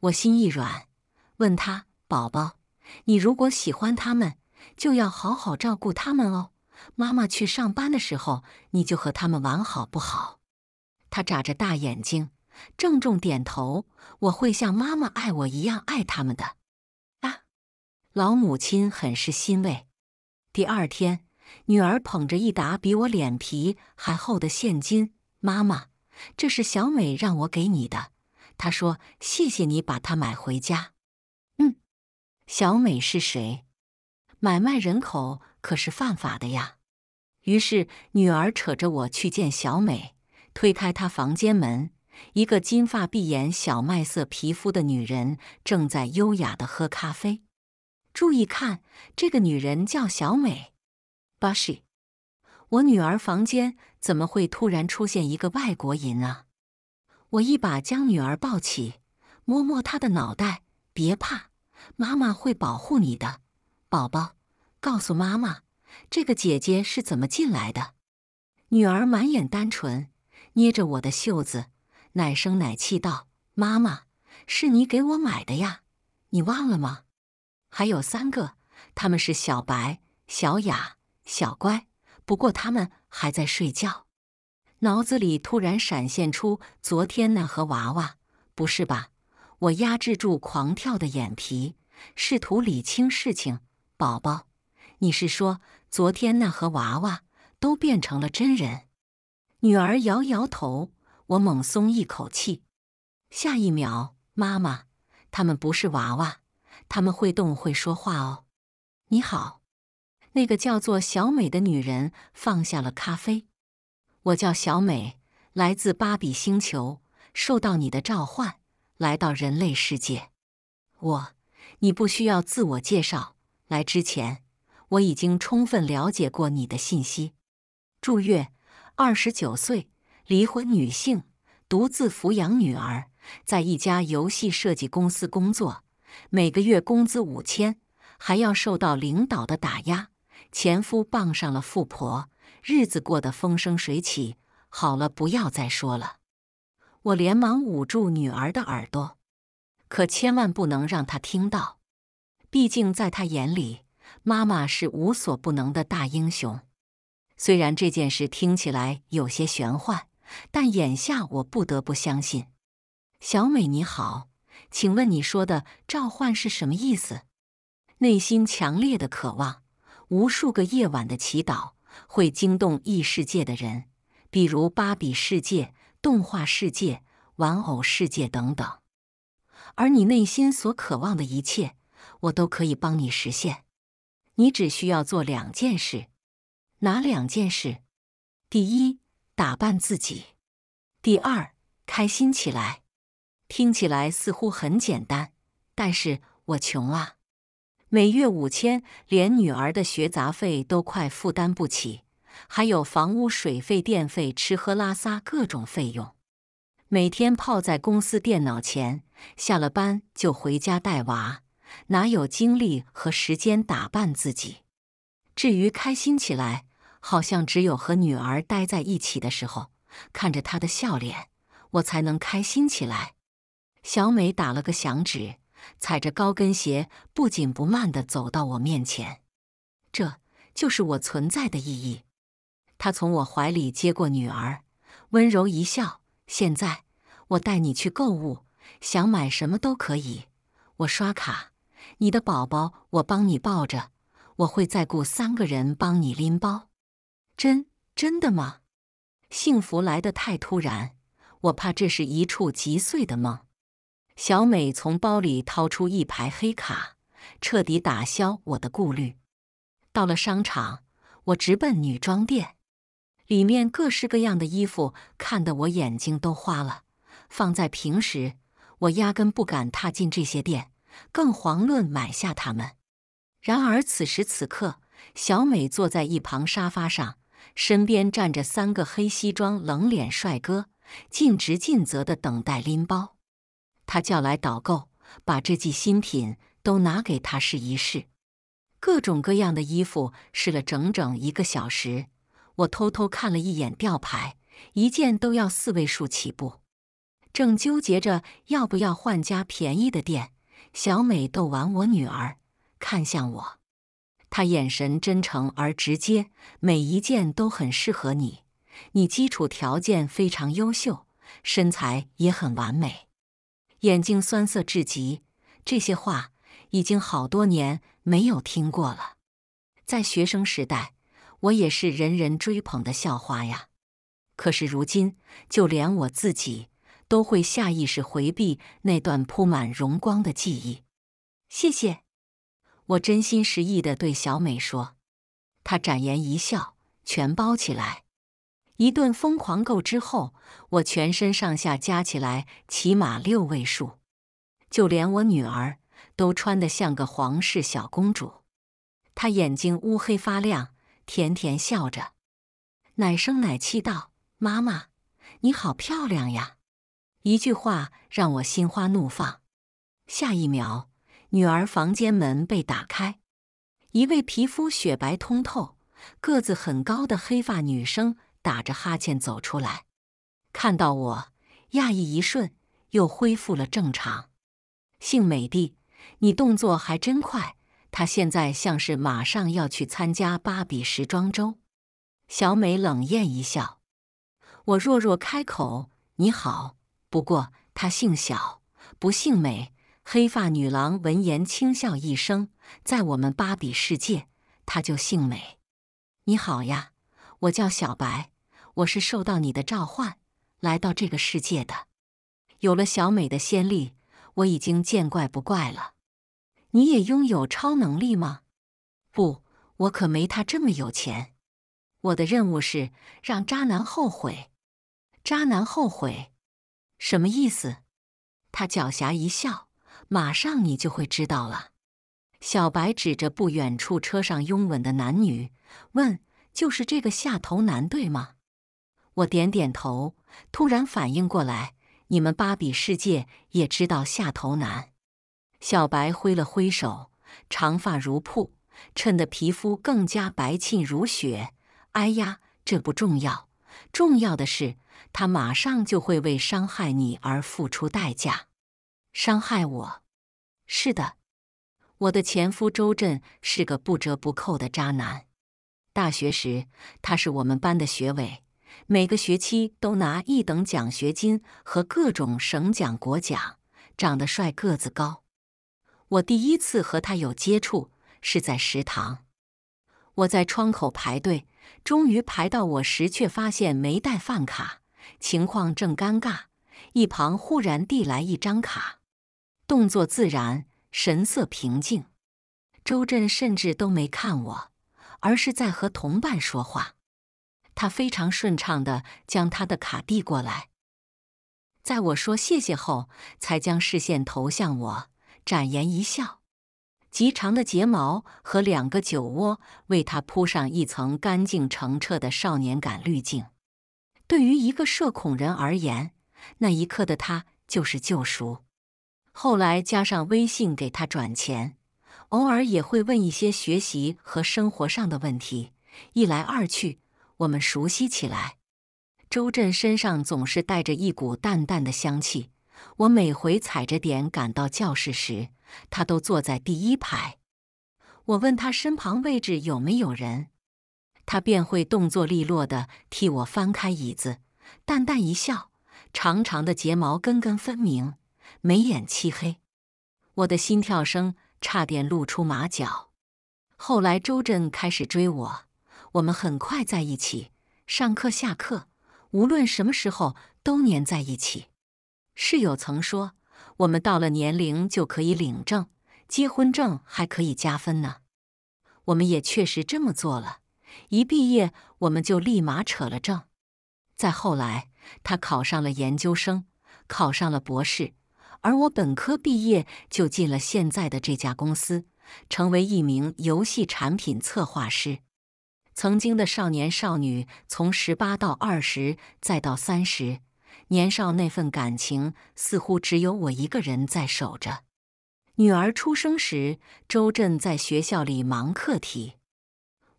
我心一软，问她：“宝宝，你如果喜欢他们，就要好好照顾他们哦。”妈妈去上班的时候，你就和他们玩好不好？他眨着大眼睛，郑重点头。我会像妈妈爱我一样爱他们的。啊，老母亲很是欣慰。第二天，女儿捧着一沓比我脸皮还厚的现金：“妈妈，这是小美让我给你的。她说谢谢你把它买回家。”嗯，小美是谁？买卖人口。可是犯法的呀！于是女儿扯着我去见小美，推开她房间门，一个金发碧眼、小麦色皮肤的女人正在优雅的喝咖啡。注意看，这个女人叫小美。巴西，我女儿房间怎么会突然出现一个外国人啊？我一把将女儿抱起，摸摸她的脑袋，别怕，妈妈会保护你的，宝宝。告诉妈妈，这个姐姐是怎么进来的？女儿满眼单纯，捏着我的袖子，奶声奶气道：“妈妈，是你给我买的呀，你忘了吗？”还有三个，他们是小白、小雅、小乖。不过他们还在睡觉。脑子里突然闪现出昨天那盒娃娃，不是吧？我压制住狂跳的眼皮，试图理清事情，宝宝。你是说，昨天那盒娃娃都变成了真人？女儿摇摇头，我猛松一口气。下一秒，妈妈，他们不是娃娃，他们会动，会说话哦。你好，那个叫做小美的女人放下了咖啡。我叫小美，来自芭比星球，受到你的召唤来到人类世界。我，你不需要自我介绍，来之前。我已经充分了解过你的信息，祝月，二十九岁，离婚女性，独自抚养女儿，在一家游戏设计公司工作，每个月工资五千，还要受到领导的打压。前夫傍上了富婆，日子过得风生水起。好了，不要再说了。我连忙捂住女儿的耳朵，可千万不能让她听到，毕竟在她眼里。妈妈是无所不能的大英雄，虽然这件事听起来有些玄幻，但眼下我不得不相信。小美你好，请问你说的“召唤”是什么意思？内心强烈的渴望，无数个夜晚的祈祷，会惊动异世界的人，比如芭比世界、动画世界、玩偶世界等等。而你内心所渴望的一切，我都可以帮你实现。你只需要做两件事，哪两件事？第一，打扮自己；第二，开心起来。听起来似乎很简单，但是我穷啊，每月五千，连女儿的学杂费都快负担不起，还有房屋水费、电费、吃喝拉撒各种费用。每天泡在公司电脑前，下了班就回家带娃。哪有精力和时间打扮自己？至于开心起来，好像只有和女儿待在一起的时候，看着她的笑脸，我才能开心起来。小美打了个响指，踩着高跟鞋，不紧不慢地走到我面前。这就是我存在的意义。她从我怀里接过女儿，温柔一笑：“现在我带你去购物，想买什么都可以，我刷卡。”你的宝宝，我帮你抱着。我会再雇三个人帮你拎包。真真的吗？幸福来得太突然，我怕这是一触即碎的梦。小美从包里掏出一排黑卡，彻底打消我的顾虑。到了商场，我直奔女装店，里面各式各样的衣服看得我眼睛都花了。放在平时，我压根不敢踏进这些店。更遑论买下他们。然而此时此刻，小美坐在一旁沙发上，身边站着三个黑西装、冷脸帅哥，尽职尽责地等待拎包。她叫来导购，把这季新品都拿给她试一试。各种各样的衣服试了整整一个小时。我偷偷看了一眼吊牌，一件都要四位数起步，正纠结着要不要换家便宜的店。小美逗完我女儿，看向我，她眼神真诚而直接，每一件都很适合你。你基础条件非常优秀，身材也很完美，眼睛酸涩至极。这些话已经好多年没有听过了。在学生时代，我也是人人追捧的校花呀。可是如今，就连我自己。都会下意识回避那段铺满荣光的记忆。谢谢，我真心实意的对小美说。她展颜一笑，全包起来。一顿疯狂购之后，我全身上下加起来起码六位数。就连我女儿都穿得像个皇室小公主。她眼睛乌黑发亮，甜甜笑着，奶声奶气道：“妈妈，你好漂亮呀！”一句话让我心花怒放，下一秒，女儿房间门被打开，一位皮肤雪白通透、个子很高的黑发女生打着哈欠走出来，看到我，讶异一瞬，又恢复了正常。姓美的，你动作还真快，她现在像是马上要去参加芭比时装周。小美冷艳一笑，我弱弱开口：“你好。”不过她姓小，不姓美。黑发女郎闻言轻笑一声，在我们芭比世界，她就姓美。你好呀，我叫小白，我是受到你的召唤来到这个世界的。有了小美的先例，我已经见怪不怪了。你也拥有超能力吗？不，我可没他这么有钱。我的任务是让渣男后悔，渣男后悔。什么意思？他狡黠一笑，马上你就会知道了。小白指着不远处车上拥吻的男女问：“就是这个下头男，对吗？”我点点头，突然反应过来，你们芭比世界也知道下头男？小白挥了挥手，长发如瀑，衬得皮肤更加白净如雪。哎呀，这不重要。重要的是，他马上就会为伤害你而付出代价。伤害我？是的，我的前夫周震是个不折不扣的渣男。大学时，他是我们班的学委，每个学期都拿一等奖学金和各种省奖、国奖，长得帅，个子高。我第一次和他有接触是在食堂，我在窗口排队。终于排到我时，却发现没带饭卡，情况正尴尬。一旁忽然递来一张卡，动作自然，神色平静。周震甚至都没看我，而是在和同伴说话。他非常顺畅地将他的卡递过来，在我说谢谢后，才将视线投向我，展颜一笑。极长的睫毛和两个酒窝为他铺上一层干净澄澈的少年感滤镜。对于一个社恐人而言，那一刻的他就是救赎。后来加上微信给他转钱，偶尔也会问一些学习和生活上的问题。一来二去，我们熟悉起来。周震身上总是带着一股淡淡的香气。我每回踩着点赶到教室时，他都坐在第一排。我问他身旁位置有没有人，他便会动作利落地替我翻开椅子，淡淡一笑，长长的睫毛根根分明，眉眼漆黑。我的心跳声差点露出马脚。后来周震开始追我，我们很快在一起，上课下课，无论什么时候都粘在一起。室友曾说：“我们到了年龄就可以领证，结婚证还可以加分呢。”我们也确实这么做了。一毕业，我们就立马扯了证。再后来，他考上了研究生，考上了博士，而我本科毕业就进了现在的这家公司，成为一名游戏产品策划师。曾经的少年少女，从十八到二十，再到三十。年少那份感情，似乎只有我一个人在守着。女儿出生时，周震在学校里忙课题，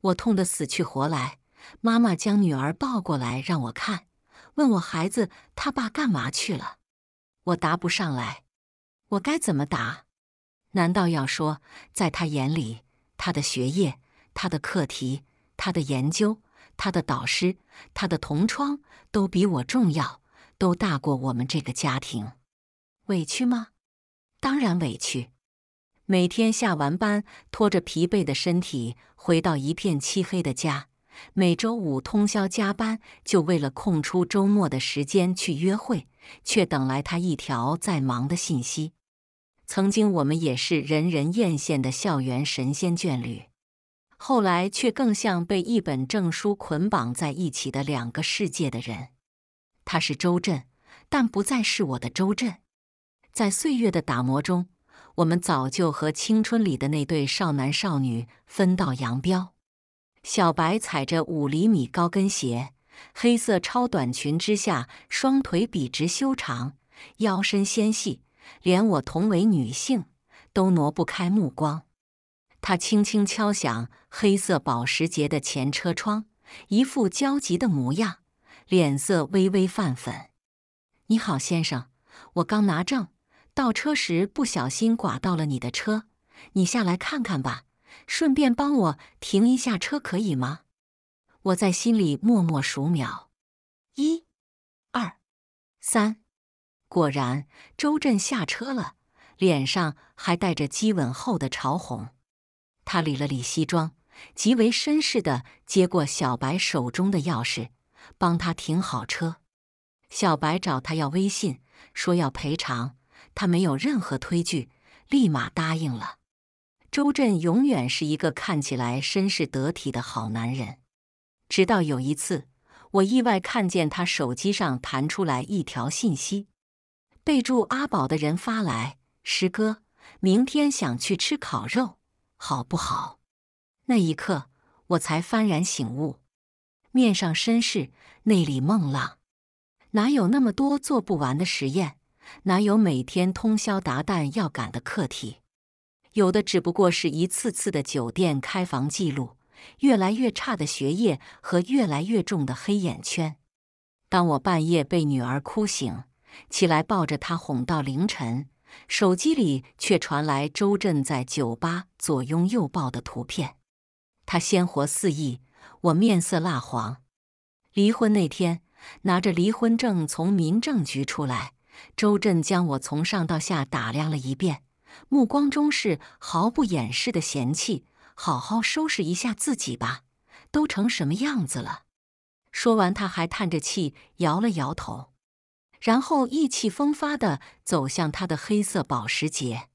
我痛得死去活来。妈妈将女儿抱过来让我看，问我孩子他爸干嘛去了。我答不上来，我该怎么答？难道要说，在他眼里，他的学业、他的课题、他的研究、他的导师、他的同窗都比我重要？都大过我们这个家庭，委屈吗？当然委屈。每天下完班，拖着疲惫的身体回到一片漆黑的家；每周五通宵加班，就为了空出周末的时间去约会，却等来他一条在忙的信息。曾经我们也是人人艳羡的校园神仙眷侣，后来却更像被一本证书捆绑在一起的两个世界的人。他是周震，但不再是我的周震。在岁月的打磨中，我们早就和青春里的那对少男少女分道扬镳。小白踩着五厘米高跟鞋，黑色超短裙之下，双腿笔直修长，腰身纤细，连我同为女性都挪不开目光。他轻轻敲响黑色保时捷的前车窗，一副焦急的模样。脸色微微泛粉。你好，先生，我刚拿证，倒车时不小心剐到了你的车，你下来看看吧，顺便帮我停一下车，可以吗？我在心里默默数秒，一、二、三，果然周震下车了，脸上还带着激吻后的潮红。他理了理西装，极为绅士的接过小白手中的钥匙。帮他停好车，小白找他要微信，说要赔偿，他没有任何推拒，立马答应了。周震永远是一个看起来绅士得体的好男人，直到有一次，我意外看见他手机上弹出来一条信息，备注阿宝的人发来：“师哥，明天想去吃烤肉，好不好？”那一刻，我才幡然醒悟。面上绅士，内里孟浪，哪有那么多做不完的实验？哪有每天通宵达旦要赶的课题？有的只不过是一次次的酒店开房记录，越来越差的学业和越来越重的黑眼圈。当我半夜被女儿哭醒，起来抱着她哄到凌晨，手机里却传来周震在酒吧左拥右抱的图片，他鲜活肆意。我面色蜡黄，离婚那天拿着离婚证从民政局出来，周震将我从上到下打量了一遍，目光中是毫不掩饰的嫌弃：“好好收拾一下自己吧，都成什么样子了。”说完，他还叹着气摇了摇头，然后意气风发的走向他的黑色保时捷。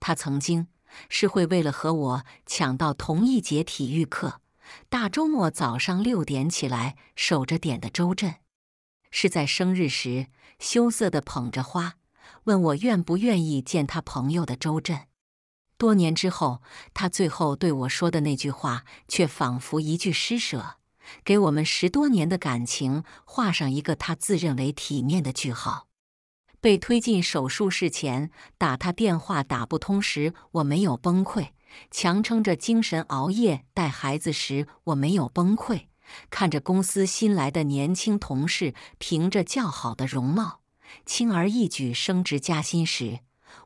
他曾经是会为了和我抢到同一节体育课。大周末早上六点起来守着点的周震，是在生日时羞涩的捧着花问我愿不愿意见他朋友的周震。多年之后，他最后对我说的那句话，却仿佛一句施舍，给我们十多年的感情画上一个他自认为体面的句号。被推进手术室前打他电话打不通时，我没有崩溃。强撑着精神熬夜带孩子时，我没有崩溃；看着公司新来的年轻同事凭着较好的容貌，轻而易举升职加薪时，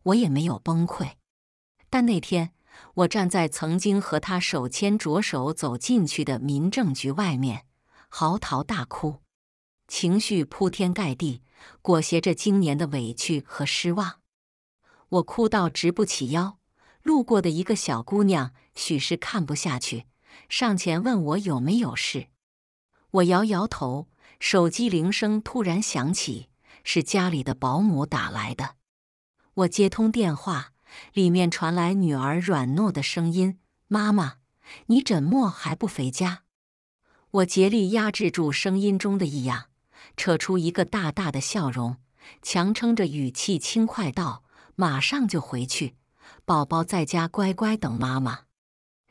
我也没有崩溃。但那天，我站在曾经和他手牵着手走进去的民政局外面，嚎啕大哭，情绪铺天盖地，裹挟着今年的委屈和失望，我哭到直不起腰。路过的一个小姑娘，许是看不下去，上前问我有没有事。我摇摇头，手机铃声突然响起，是家里的保姆打来的。我接通电话，里面传来女儿软糯的声音：“妈妈，你怎么还不回家？”我竭力压制住声音中的异样，扯出一个大大的笑容，强撑着语气轻快道：“马上就回去。”宝宝在家乖乖等妈妈。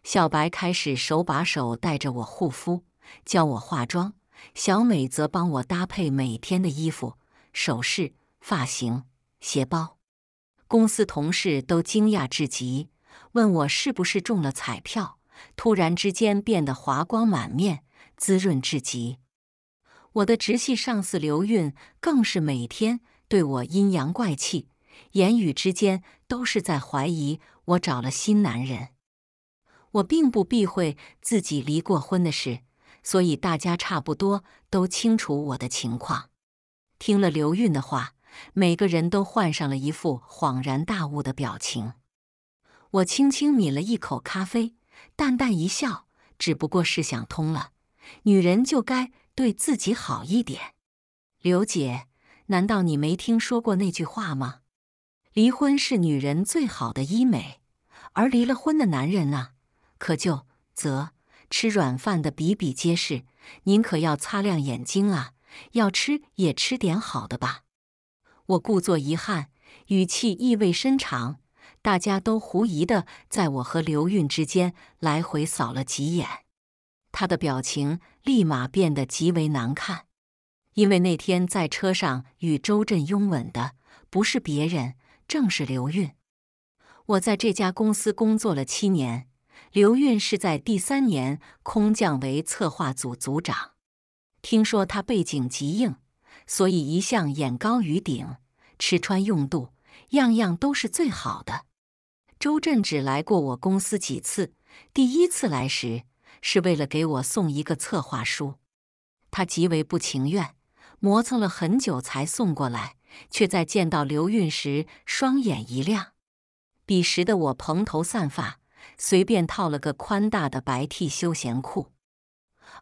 小白开始手把手带着我护肤，教我化妆；小美则帮我搭配每天的衣服、首饰、发型、鞋包。公司同事都惊讶至极，问我是不是中了彩票，突然之间变得华光满面、滋润至极。我的直系上司刘运更是每天对我阴阳怪气，言语之间。都是在怀疑我找了新男人。我并不避讳自己离过婚的事，所以大家差不多都清楚我的情况。听了刘韵的话，每个人都换上了一副恍然大悟的表情。我轻轻抿了一口咖啡，淡淡一笑，只不过是想通了，女人就该对自己好一点。刘姐，难道你没听说过那句话吗？离婚是女人最好的医美，而离了婚的男人啊，可就则吃软饭的比比皆是。您可要擦亮眼睛啊！要吃也吃点好的吧。我故作遗憾，语气意味深长。大家都狐疑的在我和刘韵之间来回扫了几眼，他的表情立马变得极为难看，因为那天在车上与周震拥吻的不是别人。正是刘运，我在这家公司工作了七年。刘运是在第三年空降为策划组组长，听说他背景极硬，所以一向眼高于顶，吃穿用度样样都是最好的。周振只来过我公司几次，第一次来时是为了给我送一个策划书，他极为不情愿，磨蹭了很久才送过来。却在见到刘韵时，双眼一亮。彼时的我蓬头散发，随便套了个宽大的白 T 休闲裤，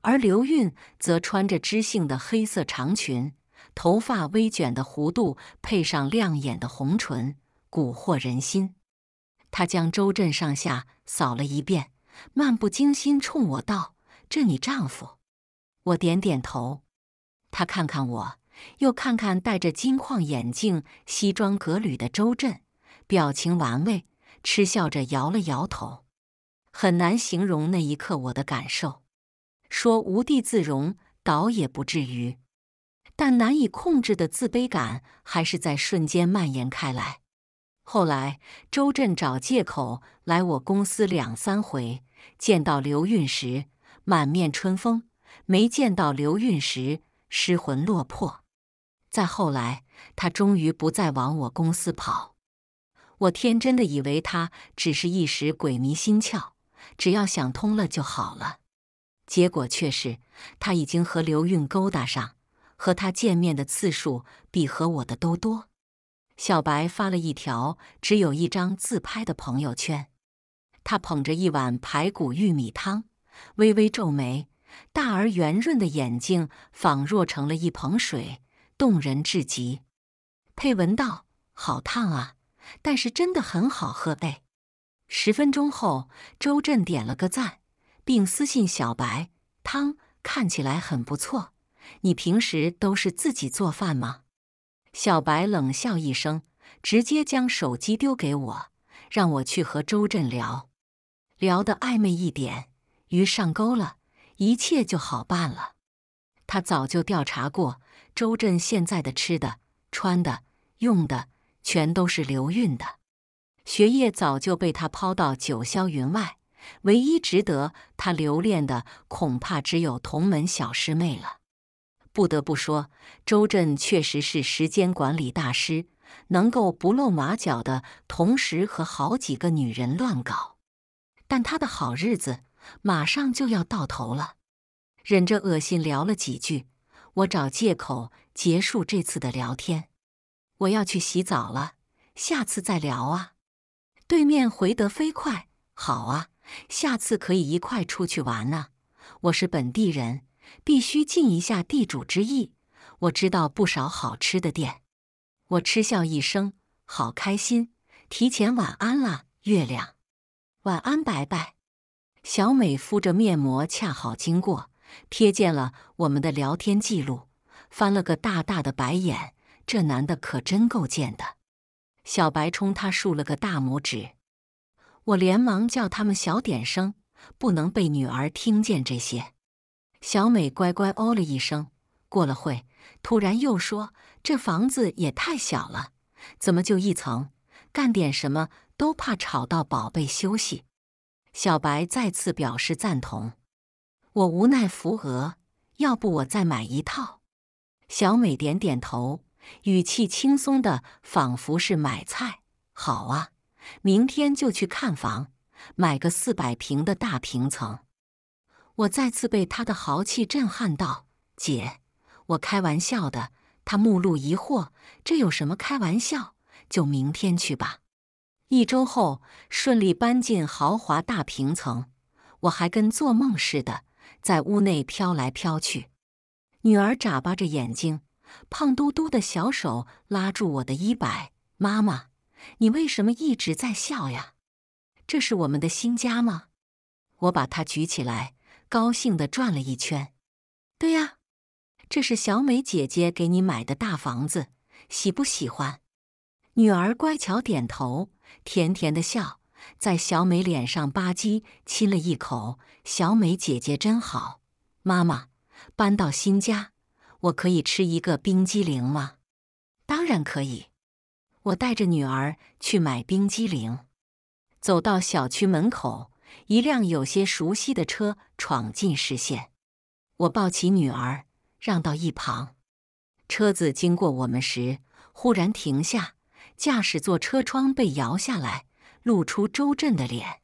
而刘韵则穿着知性的黑色长裙，头发微卷的弧度配上亮眼的红唇，蛊惑人心。她将周震上下扫了一遍，漫不经心冲我道：“这你丈夫？”我点点头，她看看我。又看看戴着金框眼镜、西装革履的周震，表情玩味，嗤笑着摇了摇头。很难形容那一刻我的感受，说无地自容倒也不至于，但难以控制的自卑感还是在瞬间蔓延开来。后来，周震找借口来我公司两三回，见到刘韵时满面春风，没见到刘韵时失魂落魄。再后来，他终于不再往我公司跑。我天真的以为他只是一时鬼迷心窍，只要想通了就好了。结果却是，他已经和刘运勾搭上，和他见面的次数比和我的都多。小白发了一条只有一张自拍的朋友圈，他捧着一碗排骨玉米汤，微微皱眉，大而圆润的眼睛仿若成了一捧水。动人至极，配文道：“好烫啊，但是真的很好喝呗。”十分钟后，周震点了个赞，并私信小白：“汤看起来很不错，你平时都是自己做饭吗？”小白冷笑一声，直接将手机丢给我，让我去和周震聊聊的暧昧一点，鱼上钩了，一切就好办了。他早就调查过。周震现在的吃的、穿的、用的，全都是刘运的。学业早就被他抛到九霄云外，唯一值得他留恋的，恐怕只有同门小师妹了。不得不说，周震确实是时间管理大师，能够不露马脚的同时和好几个女人乱搞。但他的好日子马上就要到头了，忍着恶心聊了几句。我找借口结束这次的聊天，我要去洗澡了，下次再聊啊。对面回得飞快，好啊，下次可以一块出去玩啊。我是本地人，必须尽一下地主之谊，我知道不少好吃的店。我嗤笑一声，好开心，提前晚安啦，月亮，晚安，拜拜。小美敷着面膜，恰好经过。瞥见了我们的聊天记录，翻了个大大的白眼。这男的可真够贱的。小白冲他竖了个大拇指。我连忙叫他们小点声，不能被女儿听见这些。小美乖乖哦了一声。过了会，突然又说：“这房子也太小了，怎么就一层？干点什么都怕吵到宝贝休息。”小白再次表示赞同。我无奈扶额，要不我再买一套？小美点点头，语气轻松的，仿佛是买菜。好啊，明天就去看房，买个四百平的大平层。我再次被他的豪气震撼到。姐，我开玩笑的。他目露疑惑，这有什么开玩笑？就明天去吧。一周后，顺利搬进豪华大平层，我还跟做梦似的。在屋内飘来飘去，女儿眨巴着眼睛，胖嘟嘟的小手拉住我的衣摆：“妈妈，你为什么一直在笑呀？这是我们的新家吗？”我把它举起来，高兴的转了一圈。“对呀，这是小美姐姐给你买的大房子，喜不喜欢？”女儿乖巧点头，甜甜的笑。在小美脸上吧唧亲了一口，小美姐姐真好。妈妈搬到新家，我可以吃一个冰激凌吗？当然可以。我带着女儿去买冰激凌，走到小区门口，一辆有些熟悉的车闯进视线。我抱起女儿，让到一旁。车子经过我们时，忽然停下，驾驶座车窗被摇下来。露出周震的脸，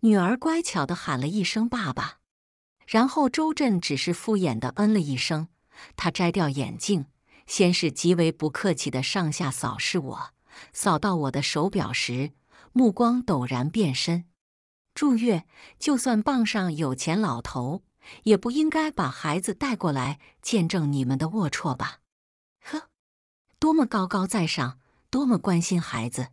女儿乖巧地喊了一声“爸爸”，然后周震只是敷衍地嗯了一声。他摘掉眼镜，先是极为不客气地上下扫视我，扫到我的手表时，目光陡然变深。祝月，就算傍上有钱老头，也不应该把孩子带过来见证你们的龌龊吧？呵，多么高高在上，多么关心孩子。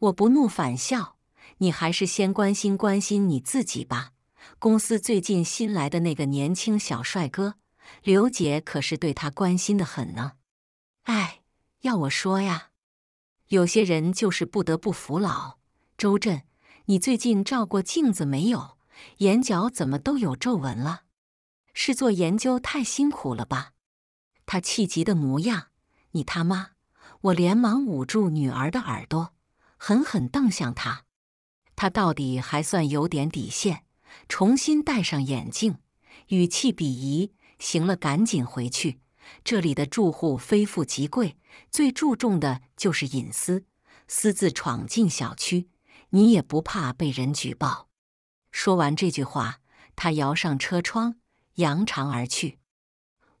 我不怒反笑，你还是先关心关心你自己吧。公司最近新来的那个年轻小帅哥，刘姐可是对他关心的很呢。哎，要我说呀，有些人就是不得不服老。周震，你最近照过镜子没有？眼角怎么都有皱纹了？是做研究太辛苦了吧？他气急的模样，你他妈！我连忙捂住女儿的耳朵。狠狠瞪向他，他到底还算有点底线，重新戴上眼镜，语气鄙夷：“行了，赶紧回去。这里的住户非富即贵，最注重的就是隐私，私自闯进小区，你也不怕被人举报？”说完这句话，他摇上车窗，扬长而去。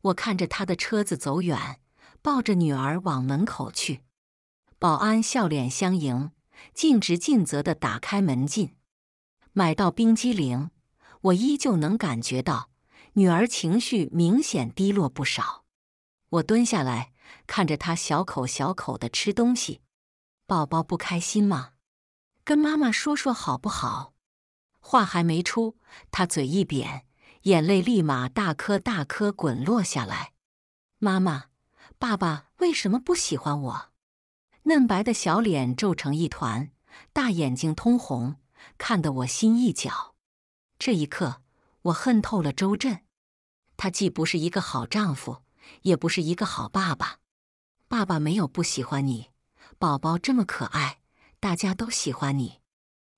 我看着他的车子走远，抱着女儿往门口去，保安笑脸相迎。尽职尽责的打开门禁，买到冰激凌，我依旧能感觉到女儿情绪明显低落不少。我蹲下来，看着她小口小口的吃东西。宝宝不开心吗？跟妈妈说说好不好？话还没出，她嘴一扁，眼泪立马大颗大颗滚落下来。妈妈，爸爸为什么不喜欢我？嫩白的小脸皱成一团，大眼睛通红，看得我心一角。这一刻，我恨透了周震。他既不是一个好丈夫，也不是一个好爸爸。爸爸没有不喜欢你，宝宝这么可爱，大家都喜欢你。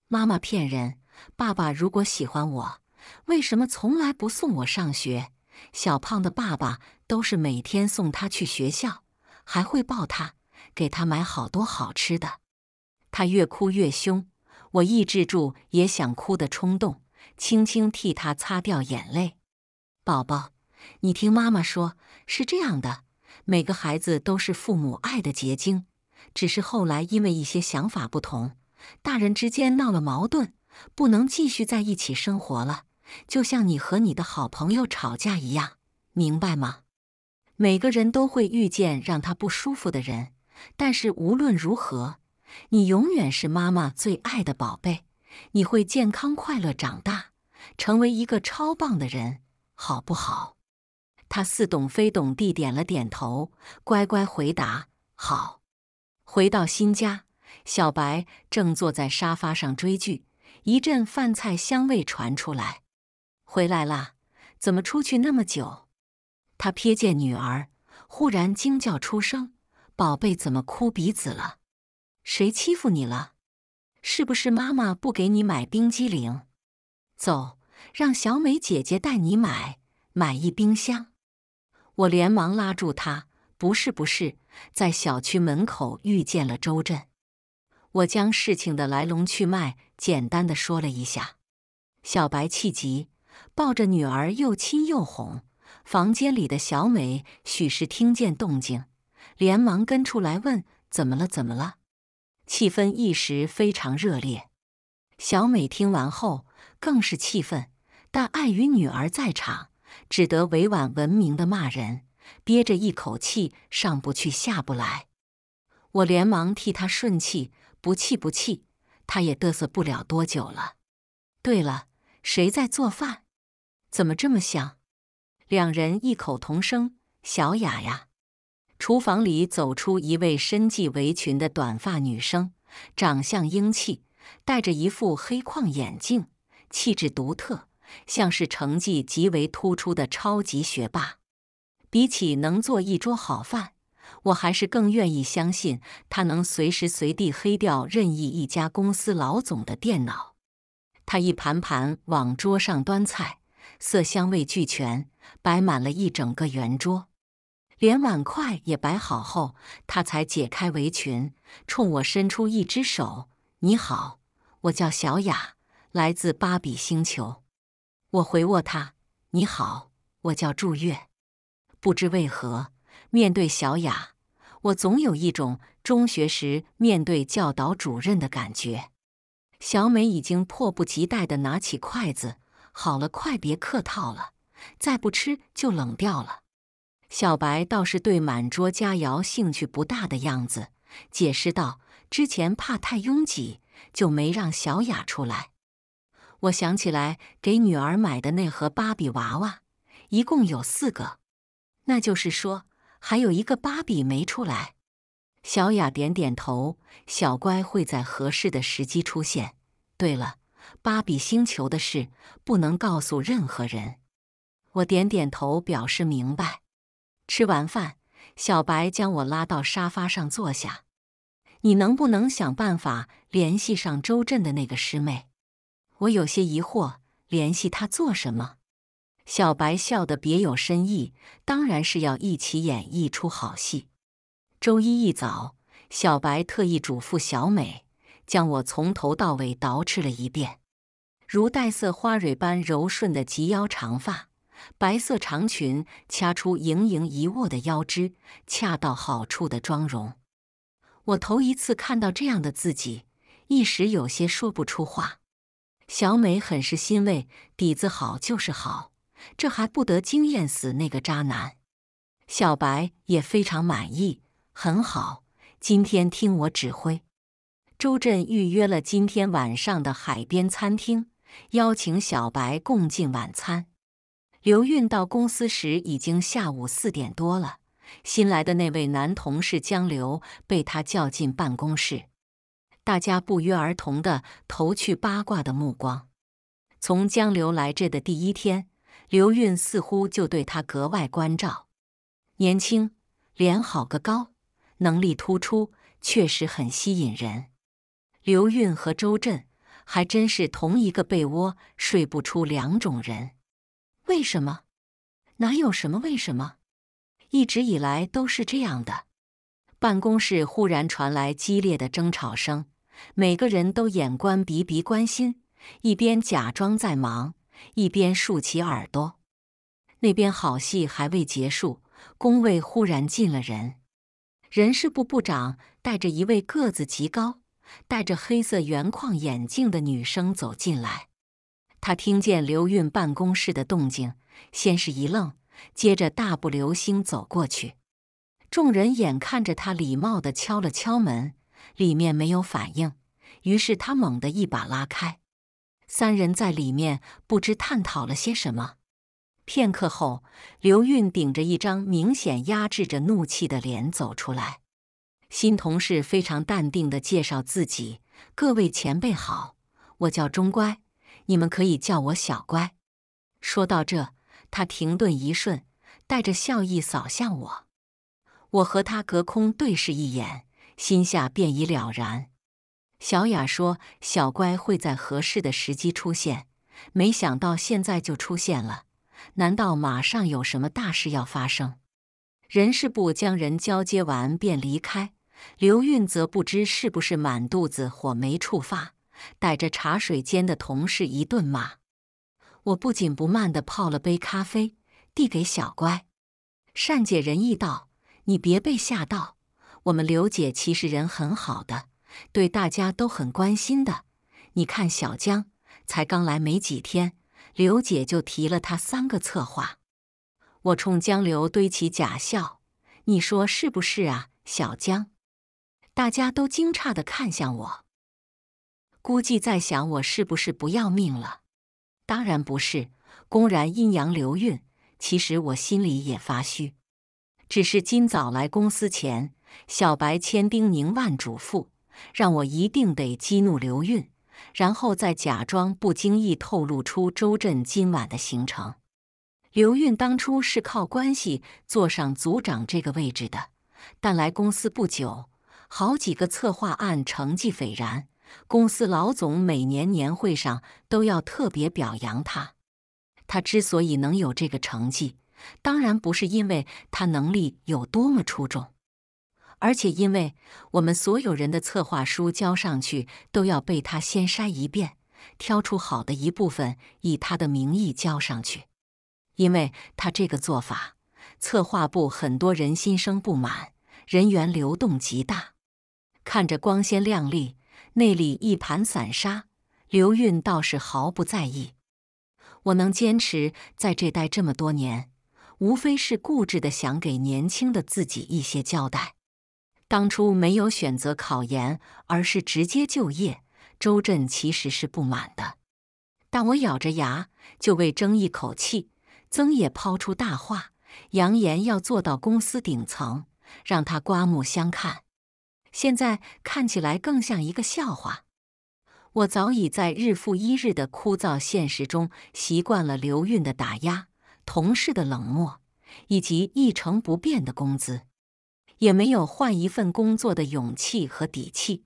妈妈骗人。爸爸如果喜欢我，为什么从来不送我上学？小胖的爸爸都是每天送他去学校，还会抱他。给他买好多好吃的，他越哭越凶。我抑制住也想哭的冲动，轻轻替他擦掉眼泪。宝宝，你听妈妈说，是这样的：每个孩子都是父母爱的结晶，只是后来因为一些想法不同，大人之间闹了矛盾，不能继续在一起生活了。就像你和你的好朋友吵架一样，明白吗？每个人都会遇见让他不舒服的人。但是无论如何，你永远是妈妈最爱的宝贝。你会健康快乐长大，成为一个超棒的人，好不好？他似懂非懂地点了点头，乖乖回答：“好。”回到新家，小白正坐在沙发上追剧，一阵饭菜香味传出来。回来啦？怎么出去那么久？他瞥见女儿，忽然惊叫出声。宝贝，怎么哭鼻子了？谁欺负你了？是不是妈妈不给你买冰激凌？走，让小美姐姐带你买，买一冰箱。我连忙拉住她，不是，不是，在小区门口遇见了周震。我将事情的来龙去脉简单的说了一下。小白气急，抱着女儿又亲又哄。房间里的小美许是听见动静。连忙跟出来问：“怎么了？怎么了？”气氛一时非常热烈。小美听完后更是气愤，但碍于女儿在场，只得委婉文明的骂人，憋着一口气上不去下不来。我连忙替她顺气：“不气不气，她也嘚瑟不了多久了。”对了，谁在做饭？怎么这么香？两人异口同声：“小雅呀。”厨房里走出一位身系围裙的短发女生，长相英气，戴着一副黑框眼镜，气质独特，像是成绩极为突出的超级学霸。比起能做一桌好饭，我还是更愿意相信她能随时随地黑掉任意一家公司老总的电脑。她一盘盘往桌上端菜，色香味俱全，摆满了一整个圆桌。连碗筷也摆好后，他才解开围裙，冲我伸出一只手：“你好，我叫小雅，来自芭比星球。”我回握他：“你好，我叫祝月。”不知为何，面对小雅，我总有一种中学时面对教导主任的感觉。小美已经迫不及待地拿起筷子：“好了，快别客套了，再不吃就冷掉了。”小白倒是对满桌佳肴兴趣不大的样子，解释道：“之前怕太拥挤，就没让小雅出来。”我想起来给女儿买的那盒芭比娃娃，一共有四个，那就是说还有一个芭比没出来。小雅点点头：“小乖会在合适的时机出现。”对了，芭比星球的事不能告诉任何人。我点点头，表示明白。吃完饭，小白将我拉到沙发上坐下。你能不能想办法联系上周震的那个师妹？我有些疑惑，联系她做什么？小白笑得别有深意，当然是要一起演一出好戏。周一一早，小白特意嘱咐小美，将我从头到尾捯饬了一遍，如带色花蕊般柔顺的及腰长发。白色长裙掐出盈盈一握的腰肢，恰到好处的妆容，我头一次看到这样的自己，一时有些说不出话。小美很是欣慰，底子好就是好，这还不得惊艳死那个渣男？小白也非常满意，很好，今天听我指挥。周震预约了今天晚上的海边餐厅，邀请小白共进晚餐。刘运到公司时已经下午四点多了。新来的那位男同事江流被他叫进办公室，大家不约而同的投去八卦的目光。从江流来这的第一天，刘运似乎就对他格外关照。年轻，脸好个高，能力突出，确实很吸引人。刘运和周震还真是同一个被窝睡不出两种人。为什么？哪有什么为什么？一直以来都是这样的。办公室忽然传来激烈的争吵声，每个人都眼观鼻、鼻关心，一边假装在忙，一边竖起耳朵。那边好戏还未结束，工位忽然进了人，人事部部长带着一位个子极高、戴着黑色圆框眼镜的女生走进来。他听见刘运办公室的动静，先是一愣，接着大步流星走过去。众人眼看着他礼貌的敲了敲门，里面没有反应，于是他猛地一把拉开。三人在里面不知探讨了些什么。片刻后，刘运顶着一张明显压制着怒气的脸走出来。新同事非常淡定的介绍自己：“各位前辈好，我叫钟乖。”你们可以叫我小乖。说到这，他停顿一瞬，带着笑意扫向我。我和他隔空对视一眼，心下便已了然。小雅说：“小乖会在合适的时机出现，没想到现在就出现了。难道马上有什么大事要发生？”人事部将人交接完便离开，刘运则不知是不是满肚子火没处发。逮着茶水间的同事一顿骂，我不紧不慢地泡了杯咖啡，递给小乖，善解人意道：“你别被吓到，我们刘姐其实人很好的，对大家都很关心的。你看小江才刚来没几天，刘姐就提了他三个策划。”我冲江流堆起假笑：“你说是不是啊，小江？”大家都惊诧地看向我。估计在想我是不是不要命了？当然不是，公然阴阳刘运。其实我心里也发虚，只是今早来公司前，小白千叮咛万嘱咐，让我一定得激怒刘运，然后再假装不经意透露出周震今晚的行程。刘运当初是靠关系坐上组长这个位置的，但来公司不久，好几个策划案成绩斐然。公司老总每年年会上都要特别表扬他。他之所以能有这个成绩，当然不是因为他能力有多么出众，而且因为我们所有人的策划书交上去都要被他先筛一遍，挑出好的一部分以他的名义交上去。因为他这个做法，策划部很多人心生不满，人员流动极大，看着光鲜亮丽。内里一盘散沙，刘运倒是毫不在意。我能坚持在这待这么多年，无非是固执的想给年轻的自己一些交代。当初没有选择考研，而是直接就业，周震其实是不满的。但我咬着牙，就为争一口气。曾野抛出大话，扬言要做到公司顶层，让他刮目相看。现在看起来更像一个笑话。我早已在日复一日的枯燥现实中习惯了刘运的打压、同事的冷漠，以及一成不变的工资，也没有换一份工作的勇气和底气。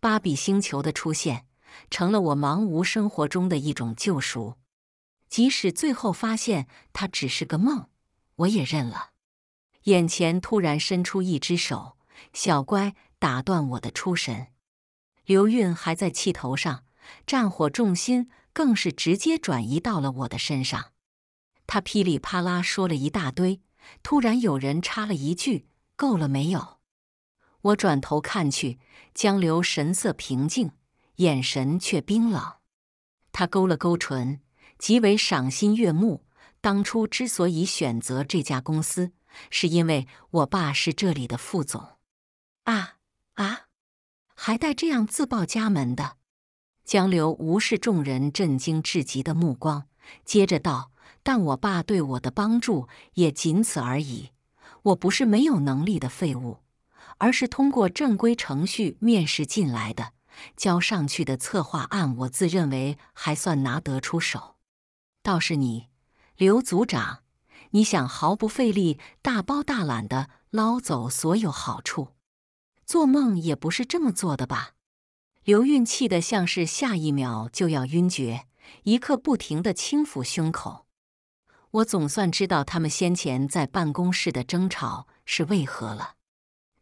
芭比星球的出现成了我盲无生活中的一种救赎，即使最后发现它只是个梦，我也认了。眼前突然伸出一只手，小乖。打断我的出神，刘运还在气头上，战火重心更是直接转移到了我的身上。他噼里啪啦说了一大堆，突然有人插了一句：“够了没有？”我转头看去，江流神色平静，眼神却冰冷。他勾了勾唇，极为赏心悦目。当初之所以选择这家公司，是因为我爸是这里的副总啊。啊！还带这样自报家门的？江流无视众人震惊至极的目光，接着道：“但我爸对我的帮助也仅此而已。我不是没有能力的废物，而是通过正规程序面试进来的。交上去的策划案，我自认为还算拿得出手。倒是你，刘组长，你想毫不费力、大包大揽的捞走所有好处？”做梦也不是这么做的吧？刘运气得像是下一秒就要晕厥，一刻不停的轻抚胸口。我总算知道他们先前在办公室的争吵是为何了。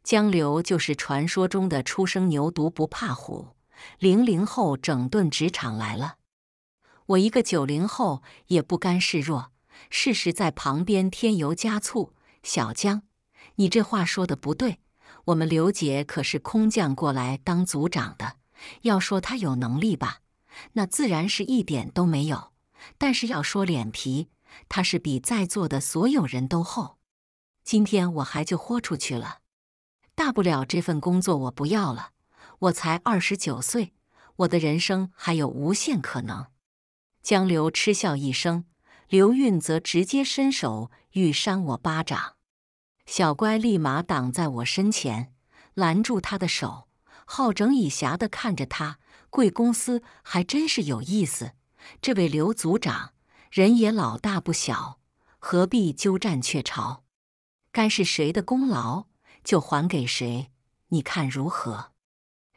江流就是传说中的初生牛犊不怕虎，零零后整顿职场来了。我一个九零后也不甘示弱，适时在旁边添油加醋：“小江，你这话说的不对。”我们刘姐可是空降过来当组长的。要说她有能力吧，那自然是一点都没有；但是要说脸皮，她是比在座的所有人都厚。今天我还就豁出去了，大不了这份工作我不要了。我才二十九岁，我的人生还有无限可能。江流嗤笑一声，刘运则直接伸手欲扇我巴掌。小乖立马挡在我身前，拦住他的手，好整以暇地看着他。贵公司还真是有意思，这位刘组长人也老大不小，何必鸠占鹊巢？该是谁的功劳就还给谁，你看如何？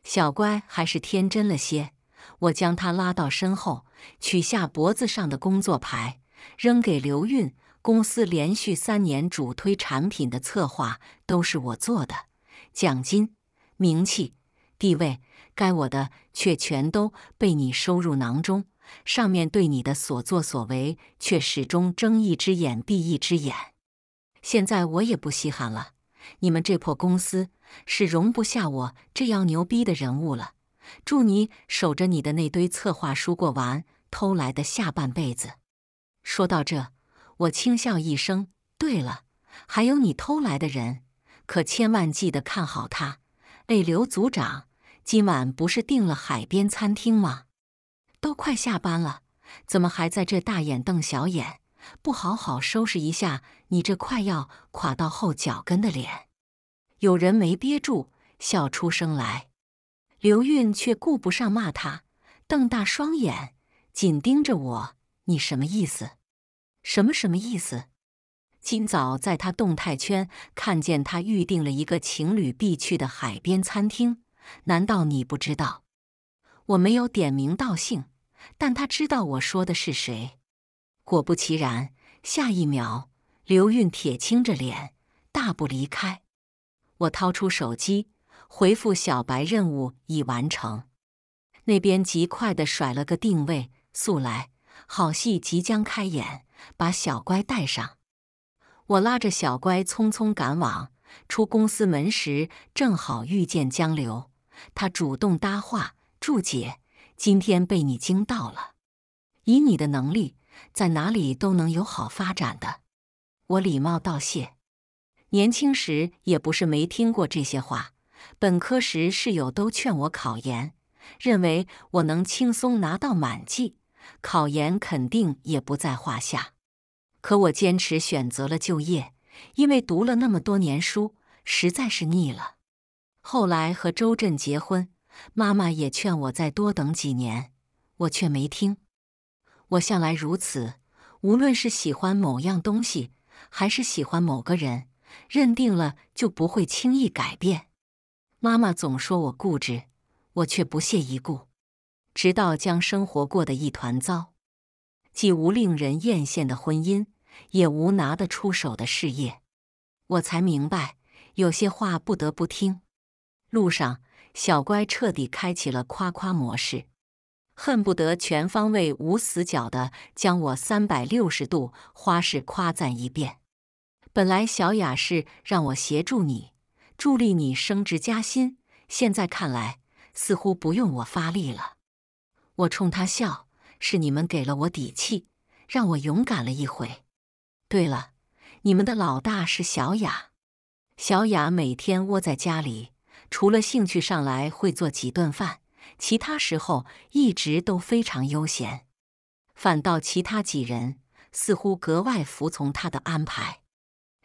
小乖还是天真了些，我将他拉到身后，取下脖子上的工作牌，扔给刘运。公司连续三年主推产品的策划都是我做的，奖金、名气、地位该我的却全都被你收入囊中，上面对你的所作所为却始终睁一只眼闭一只眼。现在我也不稀罕了，你们这破公司是容不下我这样牛逼的人物了。祝你守着你的那堆策划书过完偷来的下半辈子。说到这。我轻笑一声，对了，还有你偷来的人，可千万记得看好他。哎，刘组长，今晚不是订了海边餐厅吗？都快下班了，怎么还在这大眼瞪小眼？不好好收拾一下你这快要垮到后脚跟的脸，有人没憋住笑出声来。刘运却顾不上骂他，瞪大双眼，紧盯着我：“你什么意思？”什么什么意思？今早在他动态圈看见他预定了一个情侣必去的海边餐厅，难道你不知道？我没有点名道姓，但他知道我说的是谁。果不其然，下一秒，刘运铁青着脸，大步离开。我掏出手机回复小白：“任务已完成。”那边极快的甩了个定位，速来，好戏即将开演。把小乖带上，我拉着小乖匆匆赶往出公司门时，正好遇见江流。他主动搭话：“祝姐，今天被你惊到了。以你的能力，在哪里都能有好发展的。”我礼貌道谢。年轻时也不是没听过这些话。本科时室友都劝我考研，认为我能轻松拿到满绩。考研肯定也不在话下，可我坚持选择了就业，因为读了那么多年书，实在是腻了。后来和周震结婚，妈妈也劝我再多等几年，我却没听。我向来如此，无论是喜欢某样东西，还是喜欢某个人，认定了就不会轻易改变。妈妈总说我固执，我却不屑一顾。直到将生活过得一团糟，既无令人艳羡的婚姻，也无拿得出手的事业，我才明白有些话不得不听。路上，小乖彻底开启了夸夸模式，恨不得全方位无死角的将我三百六十度花式夸赞一遍。本来小雅是让我协助你，助力你升职加薪，现在看来似乎不用我发力了。我冲他笑，是你们给了我底气，让我勇敢了一回。对了，你们的老大是小雅。小雅每天窝在家里，除了兴趣上来会做几顿饭，其他时候一直都非常悠闲。反倒其他几人似乎格外服从他的安排。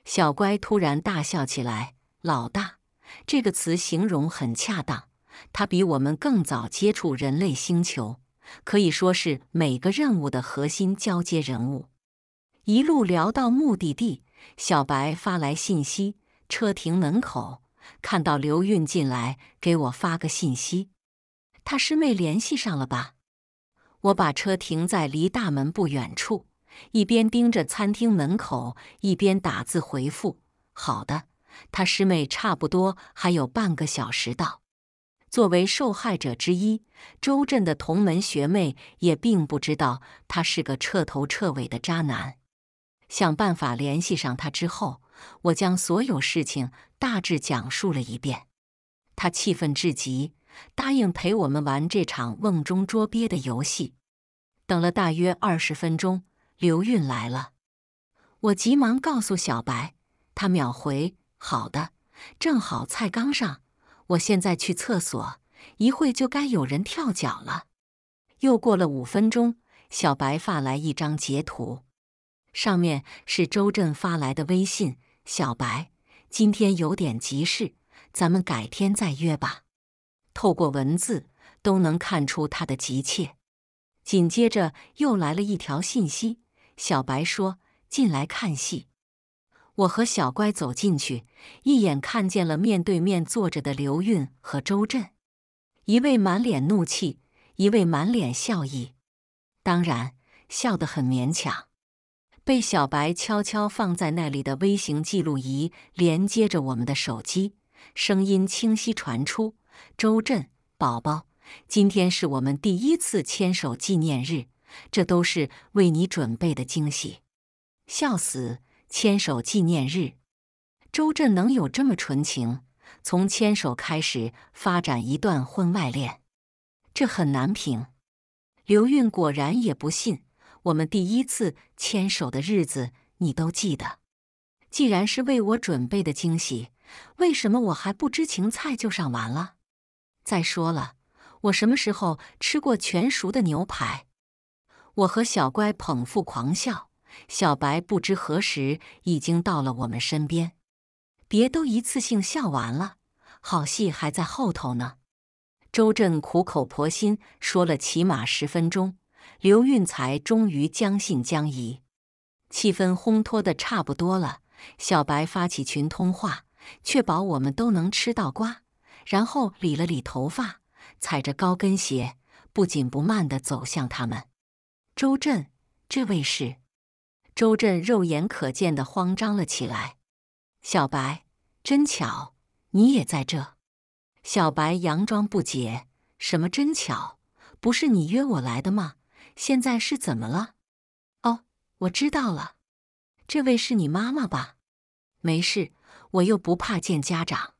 小乖突然大笑起来，“老大”这个词形容很恰当。他比我们更早接触人类星球，可以说是每个任务的核心交接人物。一路聊到目的地，小白发来信息：“车停门口，看到刘运进来，给我发个信息。”他师妹联系上了吧？我把车停在离大门不远处，一边盯着餐厅门口，一边打字回复：“好的，他师妹差不多还有半个小时到。”作为受害者之一，周震的同门学妹也并不知道他是个彻头彻尾的渣男。想办法联系上他之后，我将所有事情大致讲述了一遍。他气愤至极，答应陪我们玩这场瓮中捉鳖的游戏。等了大约二十分钟，刘运来了，我急忙告诉小白，他秒回：“好的，正好菜刚上。”我现在去厕所，一会就该有人跳脚了。又过了五分钟，小白发来一张截图，上面是周震发来的微信：“小白，今天有点急事，咱们改天再约吧。”透过文字都能看出他的急切。紧接着又来了一条信息，小白说：“进来看戏。”我和小乖走进去，一眼看见了面对面坐着的刘韵和周震，一位满脸怒气，一位满脸笑意，当然笑得很勉强。被小白悄悄放在那里的微型记录仪连接着我们的手机，声音清晰传出：“周震宝宝，今天是我们第一次牵手纪念日，这都是为你准备的惊喜。”笑死。牵手纪念日，周震能有这么纯情，从牵手开始发展一段婚外恋，这很难评。刘韵果然也不信，我们第一次牵手的日子你都记得，既然是为我准备的惊喜，为什么我还不知情菜就上完了？再说了，我什么时候吃过全熟的牛排？我和小乖捧腹狂笑。小白不知何时已经到了我们身边。别都一次性笑完了，好戏还在后头呢。周震苦口婆心说了起码十分钟，刘运才终于将信将疑。气氛烘托的差不多了，小白发起群通话，确保我们都能吃到瓜，然后理了理头发，踩着高跟鞋，不紧不慢地走向他们。周震，这位是？周震肉眼可见的慌张了起来。小白，真巧，你也在这。小白佯装不解：“什么真巧？不是你约我来的吗？现在是怎么了？”“哦，我知道了。这位是你妈妈吧？没事，我又不怕见家长。”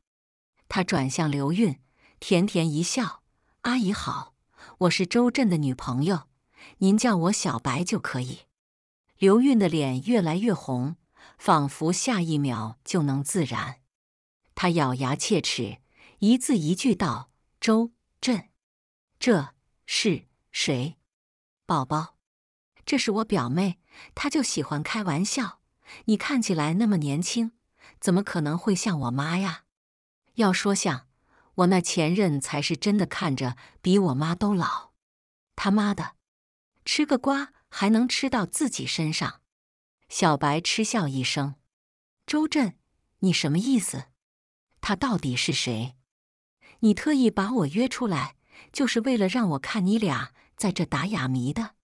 他转向刘韵，甜甜一笑：“阿姨好，我是周震的女朋友，您叫我小白就可以。”刘韵的脸越来越红，仿佛下一秒就能自燃。她咬牙切齿，一字一句道：“周震，这是谁？宝宝，这是我表妹，她就喜欢开玩笑。你看起来那么年轻，怎么可能会像我妈呀？要说像我那前任，才是真的看着比我妈都老。他妈的，吃个瓜！”还能吃到自己身上？小白嗤笑一声：“周震，你什么意思？他到底是谁？你特意把我约出来，就是为了让我看你俩在这打哑谜的？”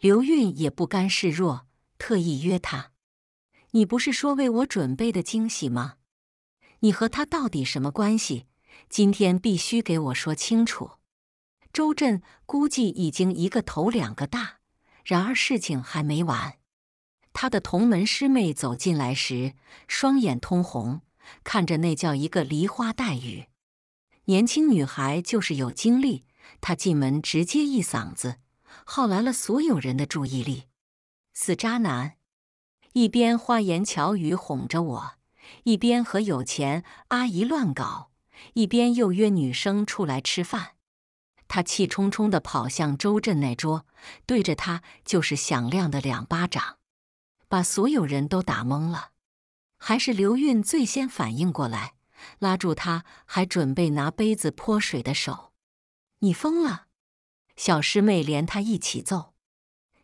刘韵也不甘示弱，特意约他：“你不是说为我准备的惊喜吗？你和他到底什么关系？今天必须给我说清楚。”周震估计已经一个头两个大。然而事情还没完，他的同门师妹走进来时，双眼通红，看着那叫一个梨花带雨。年轻女孩就是有精力，她进门直接一嗓子，耗来了所有人的注意力。死渣男，一边花言巧语哄着我，一边和有钱阿姨乱搞，一边又约女生出来吃饭。他气冲冲地跑向周震那桌，对着他就是响亮的两巴掌，把所有人都打懵了。还是刘韵最先反应过来，拉住他还准备拿杯子泼水的手：“你疯了！”小师妹连他一起揍，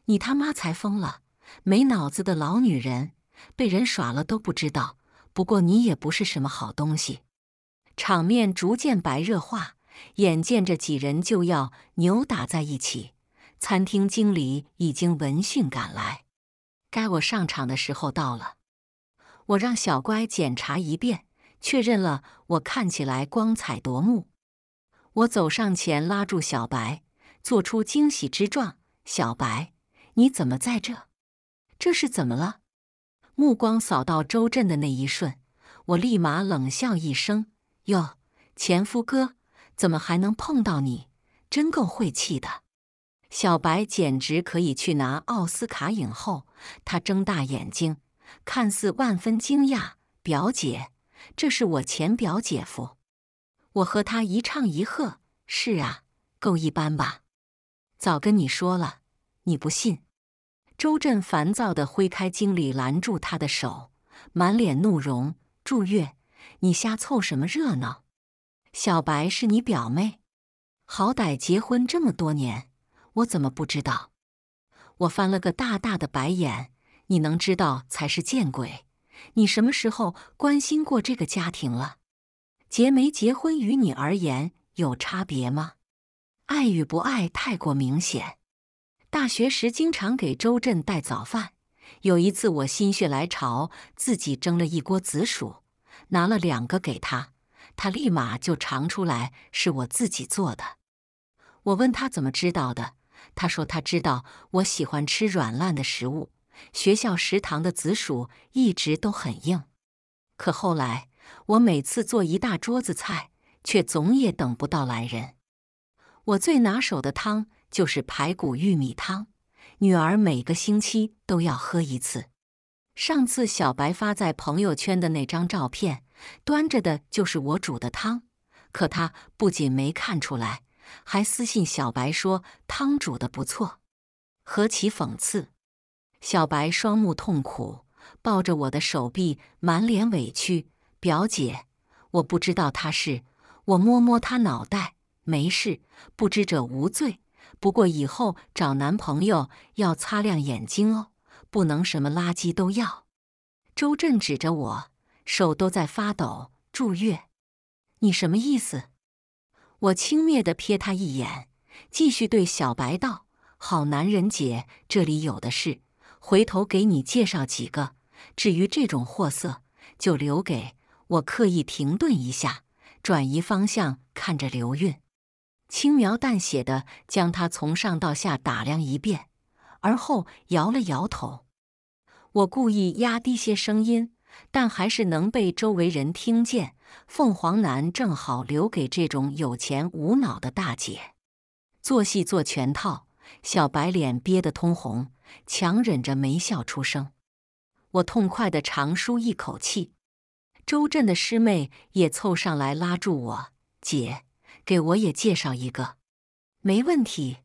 你他妈才疯了！没脑子的老女人，被人耍了都不知道。不过你也不是什么好东西，场面逐渐白热化。眼见着几人就要扭打在一起，餐厅经理已经闻讯赶来。该我上场的时候到了。我让小乖检查一遍，确认了我看起来光彩夺目。我走上前，拉住小白，做出惊喜之状：“小白，你怎么在这？这是怎么了？”目光扫到周震的那一瞬，我立马冷笑一声：“哟，前夫哥。”怎么还能碰到你？真够晦气的！小白简直可以去拿奥斯卡影后。他睁大眼睛，看似万分惊讶。表姐，这是我前表姐夫。我和他一唱一和。是啊，够一般吧？早跟你说了，你不信。周震烦躁的挥开经理拦住他的手，满脸怒容。祝月，你瞎凑什么热闹？小白是你表妹，好歹结婚这么多年，我怎么不知道？我翻了个大大的白眼，你能知道才是见鬼！你什么时候关心过这个家庭了？结没结婚与你而言有差别吗？爱与不爱太过明显。大学时经常给周震带早饭，有一次我心血来潮自己蒸了一锅紫薯，拿了两个给他。他立马就尝出来是我自己做的。我问他怎么知道的，他说他知道我喜欢吃软烂的食物，学校食堂的紫薯一直都很硬。可后来我每次做一大桌子菜，却总也等不到来人。我最拿手的汤就是排骨玉米汤，女儿每个星期都要喝一次。上次小白发在朋友圈的那张照片。端着的就是我煮的汤，可他不仅没看出来，还私信小白说汤煮的不错，何其讽刺！小白双目痛苦，抱着我的手臂，满脸委屈。表姐，我不知道他是我摸摸他脑袋，没事，不知者无罪。不过以后找男朋友要擦亮眼睛哦，不能什么垃圾都要。周震指着我。手都在发抖，祝月，你什么意思？我轻蔑的瞥他一眼，继续对小白道：“好男人姐这里有的是，回头给你介绍几个。至于这种货色，就留给……”我刻意停顿一下，转移方向，看着刘运，轻描淡写的将他从上到下打量一遍，而后摇了摇头。我故意压低些声音。但还是能被周围人听见。凤凰男正好留给这种有钱无脑的大姐做戏做全套。小白脸憋得通红，强忍着没笑出声。我痛快的长舒一口气。周震的师妹也凑上来拉住我：“姐，给我也介绍一个。”没问题。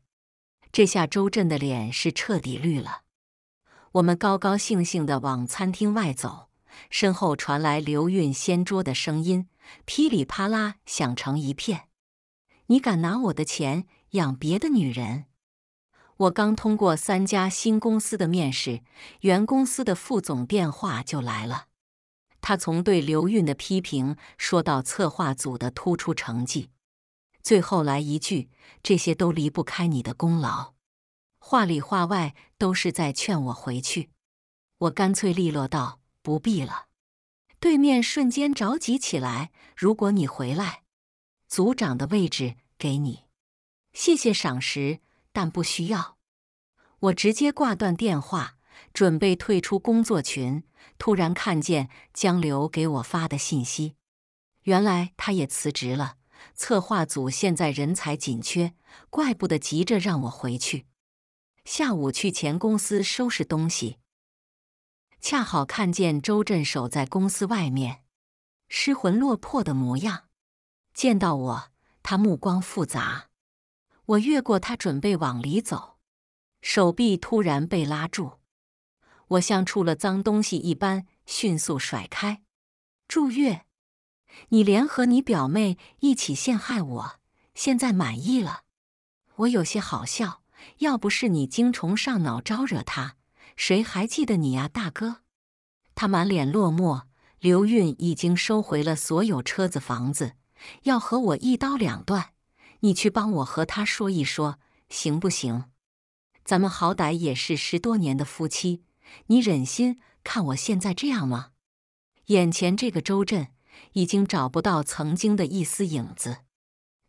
这下周震的脸是彻底绿了。我们高高兴兴的往餐厅外走。身后传来刘运掀桌的声音，噼里啪啦响成一片。你敢拿我的钱养别的女人？我刚通过三家新公司的面试，原公司的副总电话就来了。他从对刘运的批评说到策划组的突出成绩，最后来一句：“这些都离不开你的功劳。”话里话外都是在劝我回去。我干脆利落道。不必了，对面瞬间着急起来。如果你回来，组长的位置给你。谢谢赏识，但不需要。我直接挂断电话，准备退出工作群。突然看见江流给我发的信息，原来他也辞职了。策划组现在人才紧缺，怪不得急着让我回去。下午去前公司收拾东西。恰好看见周震守在公司外面，失魂落魄的模样。见到我，他目光复杂。我越过他，准备往里走，手臂突然被拉住。我像触了脏东西一般，迅速甩开。祝月，你联合你表妹一起陷害我，现在满意了？我有些好笑。要不是你精虫上脑招惹他。谁还记得你呀，大哥？他满脸落寞。刘运已经收回了所有车子、房子，要和我一刀两断。你去帮我和他说一说，行不行？咱们好歹也是十多年的夫妻，你忍心看我现在这样吗？眼前这个周震，已经找不到曾经的一丝影子。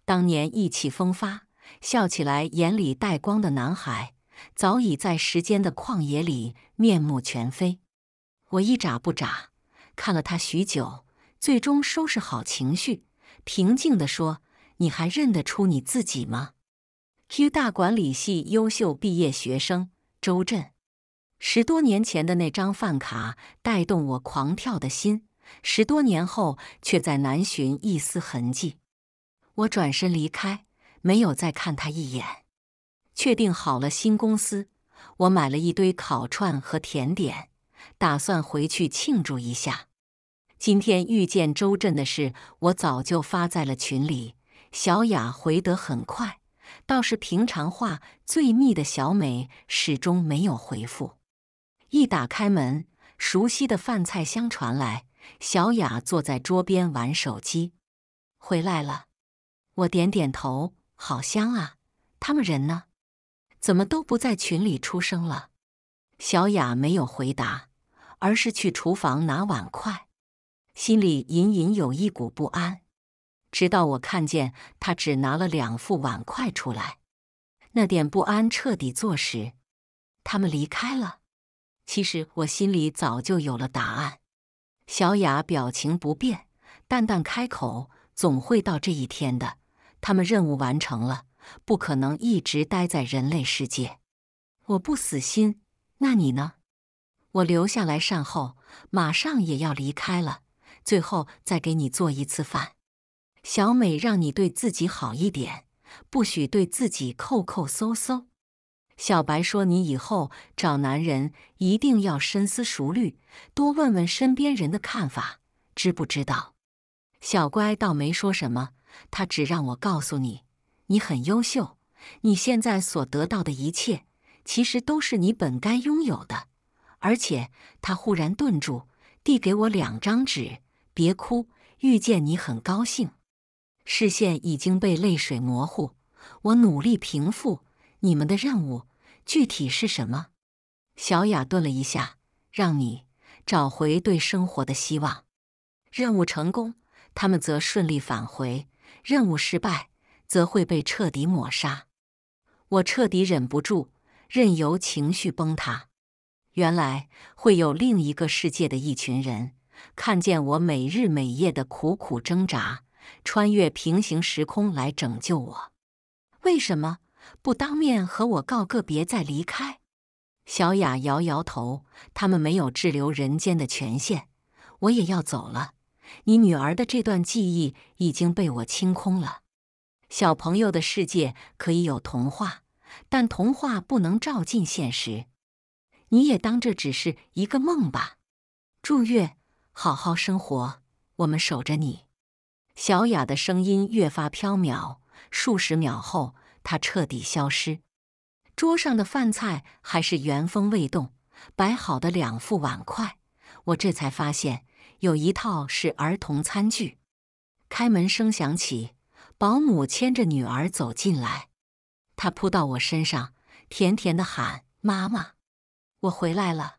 当年意气风发、笑起来眼里带光的男孩。早已在时间的旷野里面目全非。我一眨不眨看了他许久，最终收拾好情绪，平静地说：“你还认得出你自己吗？”Q 大管理系优秀毕业学生周震，十多年前的那张饭卡带动我狂跳的心，十多年后却再难寻一丝痕迹。我转身离开，没有再看他一眼。确定好了新公司，我买了一堆烤串和甜点，打算回去庆祝一下。今天遇见周震的事，我早就发在了群里。小雅回得很快，倒是平常话最密的小美始终没有回复。一打开门，熟悉的饭菜香传来。小雅坐在桌边玩手机，回来了。我点点头，好香啊！他们人呢？怎么都不在群里出声了？小雅没有回答，而是去厨房拿碗筷，心里隐隐有一股不安。直到我看见她只拿了两副碗筷出来，那点不安彻底坐实。他们离开了。其实我心里早就有了答案。小雅表情不变，淡淡开口：“总会到这一天的。他们任务完成了。”不可能一直待在人类世界，我不死心。那你呢？我留下来善后，马上也要离开了。最后再给你做一次饭。小美让你对自己好一点，不许对自己扣扣搜搜。小白说：“你以后找男人一定要深思熟虑，多问问身边人的看法，知不知道？”小乖倒没说什么，他只让我告诉你。你很优秀，你现在所得到的一切，其实都是你本该拥有的。而且他忽然顿住，递给我两张纸：“别哭，遇见你很高兴。”视线已经被泪水模糊，我努力平复。你们的任务具体是什么？小雅顿了一下：“让你找回对生活的希望。”任务成功，他们则顺利返回；任务失败。则会被彻底抹杀。我彻底忍不住，任由情绪崩塌。原来会有另一个世界的一群人看见我每日每夜的苦苦挣扎，穿越平行时空来拯救我。为什么不当面和我告个别再离开？小雅摇摇头，他们没有滞留人间的权限。我也要走了。你女儿的这段记忆已经被我清空了。小朋友的世界可以有童话，但童话不能照进现实。你也当这只是一个梦吧。祝月好好生活，我们守着你。小雅的声音越发飘渺，数十秒后，她彻底消失。桌上的饭菜还是原封未动，摆好的两副碗筷，我这才发现有一套是儿童餐具。开门声响起。保姆牵着女儿走进来，她扑到我身上，甜甜的喊：“妈妈，我回来了。”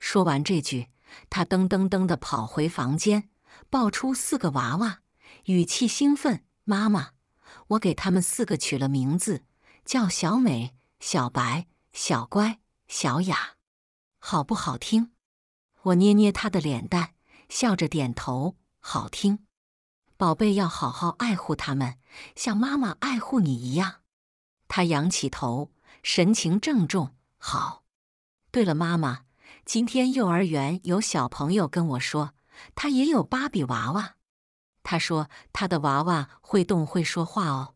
说完这句，她噔噔噔的跑回房间，抱出四个娃娃，语气兴奋：“妈妈，我给他们四个取了名字，叫小美、小白、小乖、小雅，好不好听？”我捏捏她的脸蛋，笑着点头：“好听。”宝贝要好好爱护他们，像妈妈爱护你一样。他仰起头，神情郑重。好，对了，妈妈，今天幼儿园有小朋友跟我说，他也有芭比娃娃。他说他的娃娃会动，会说话哦。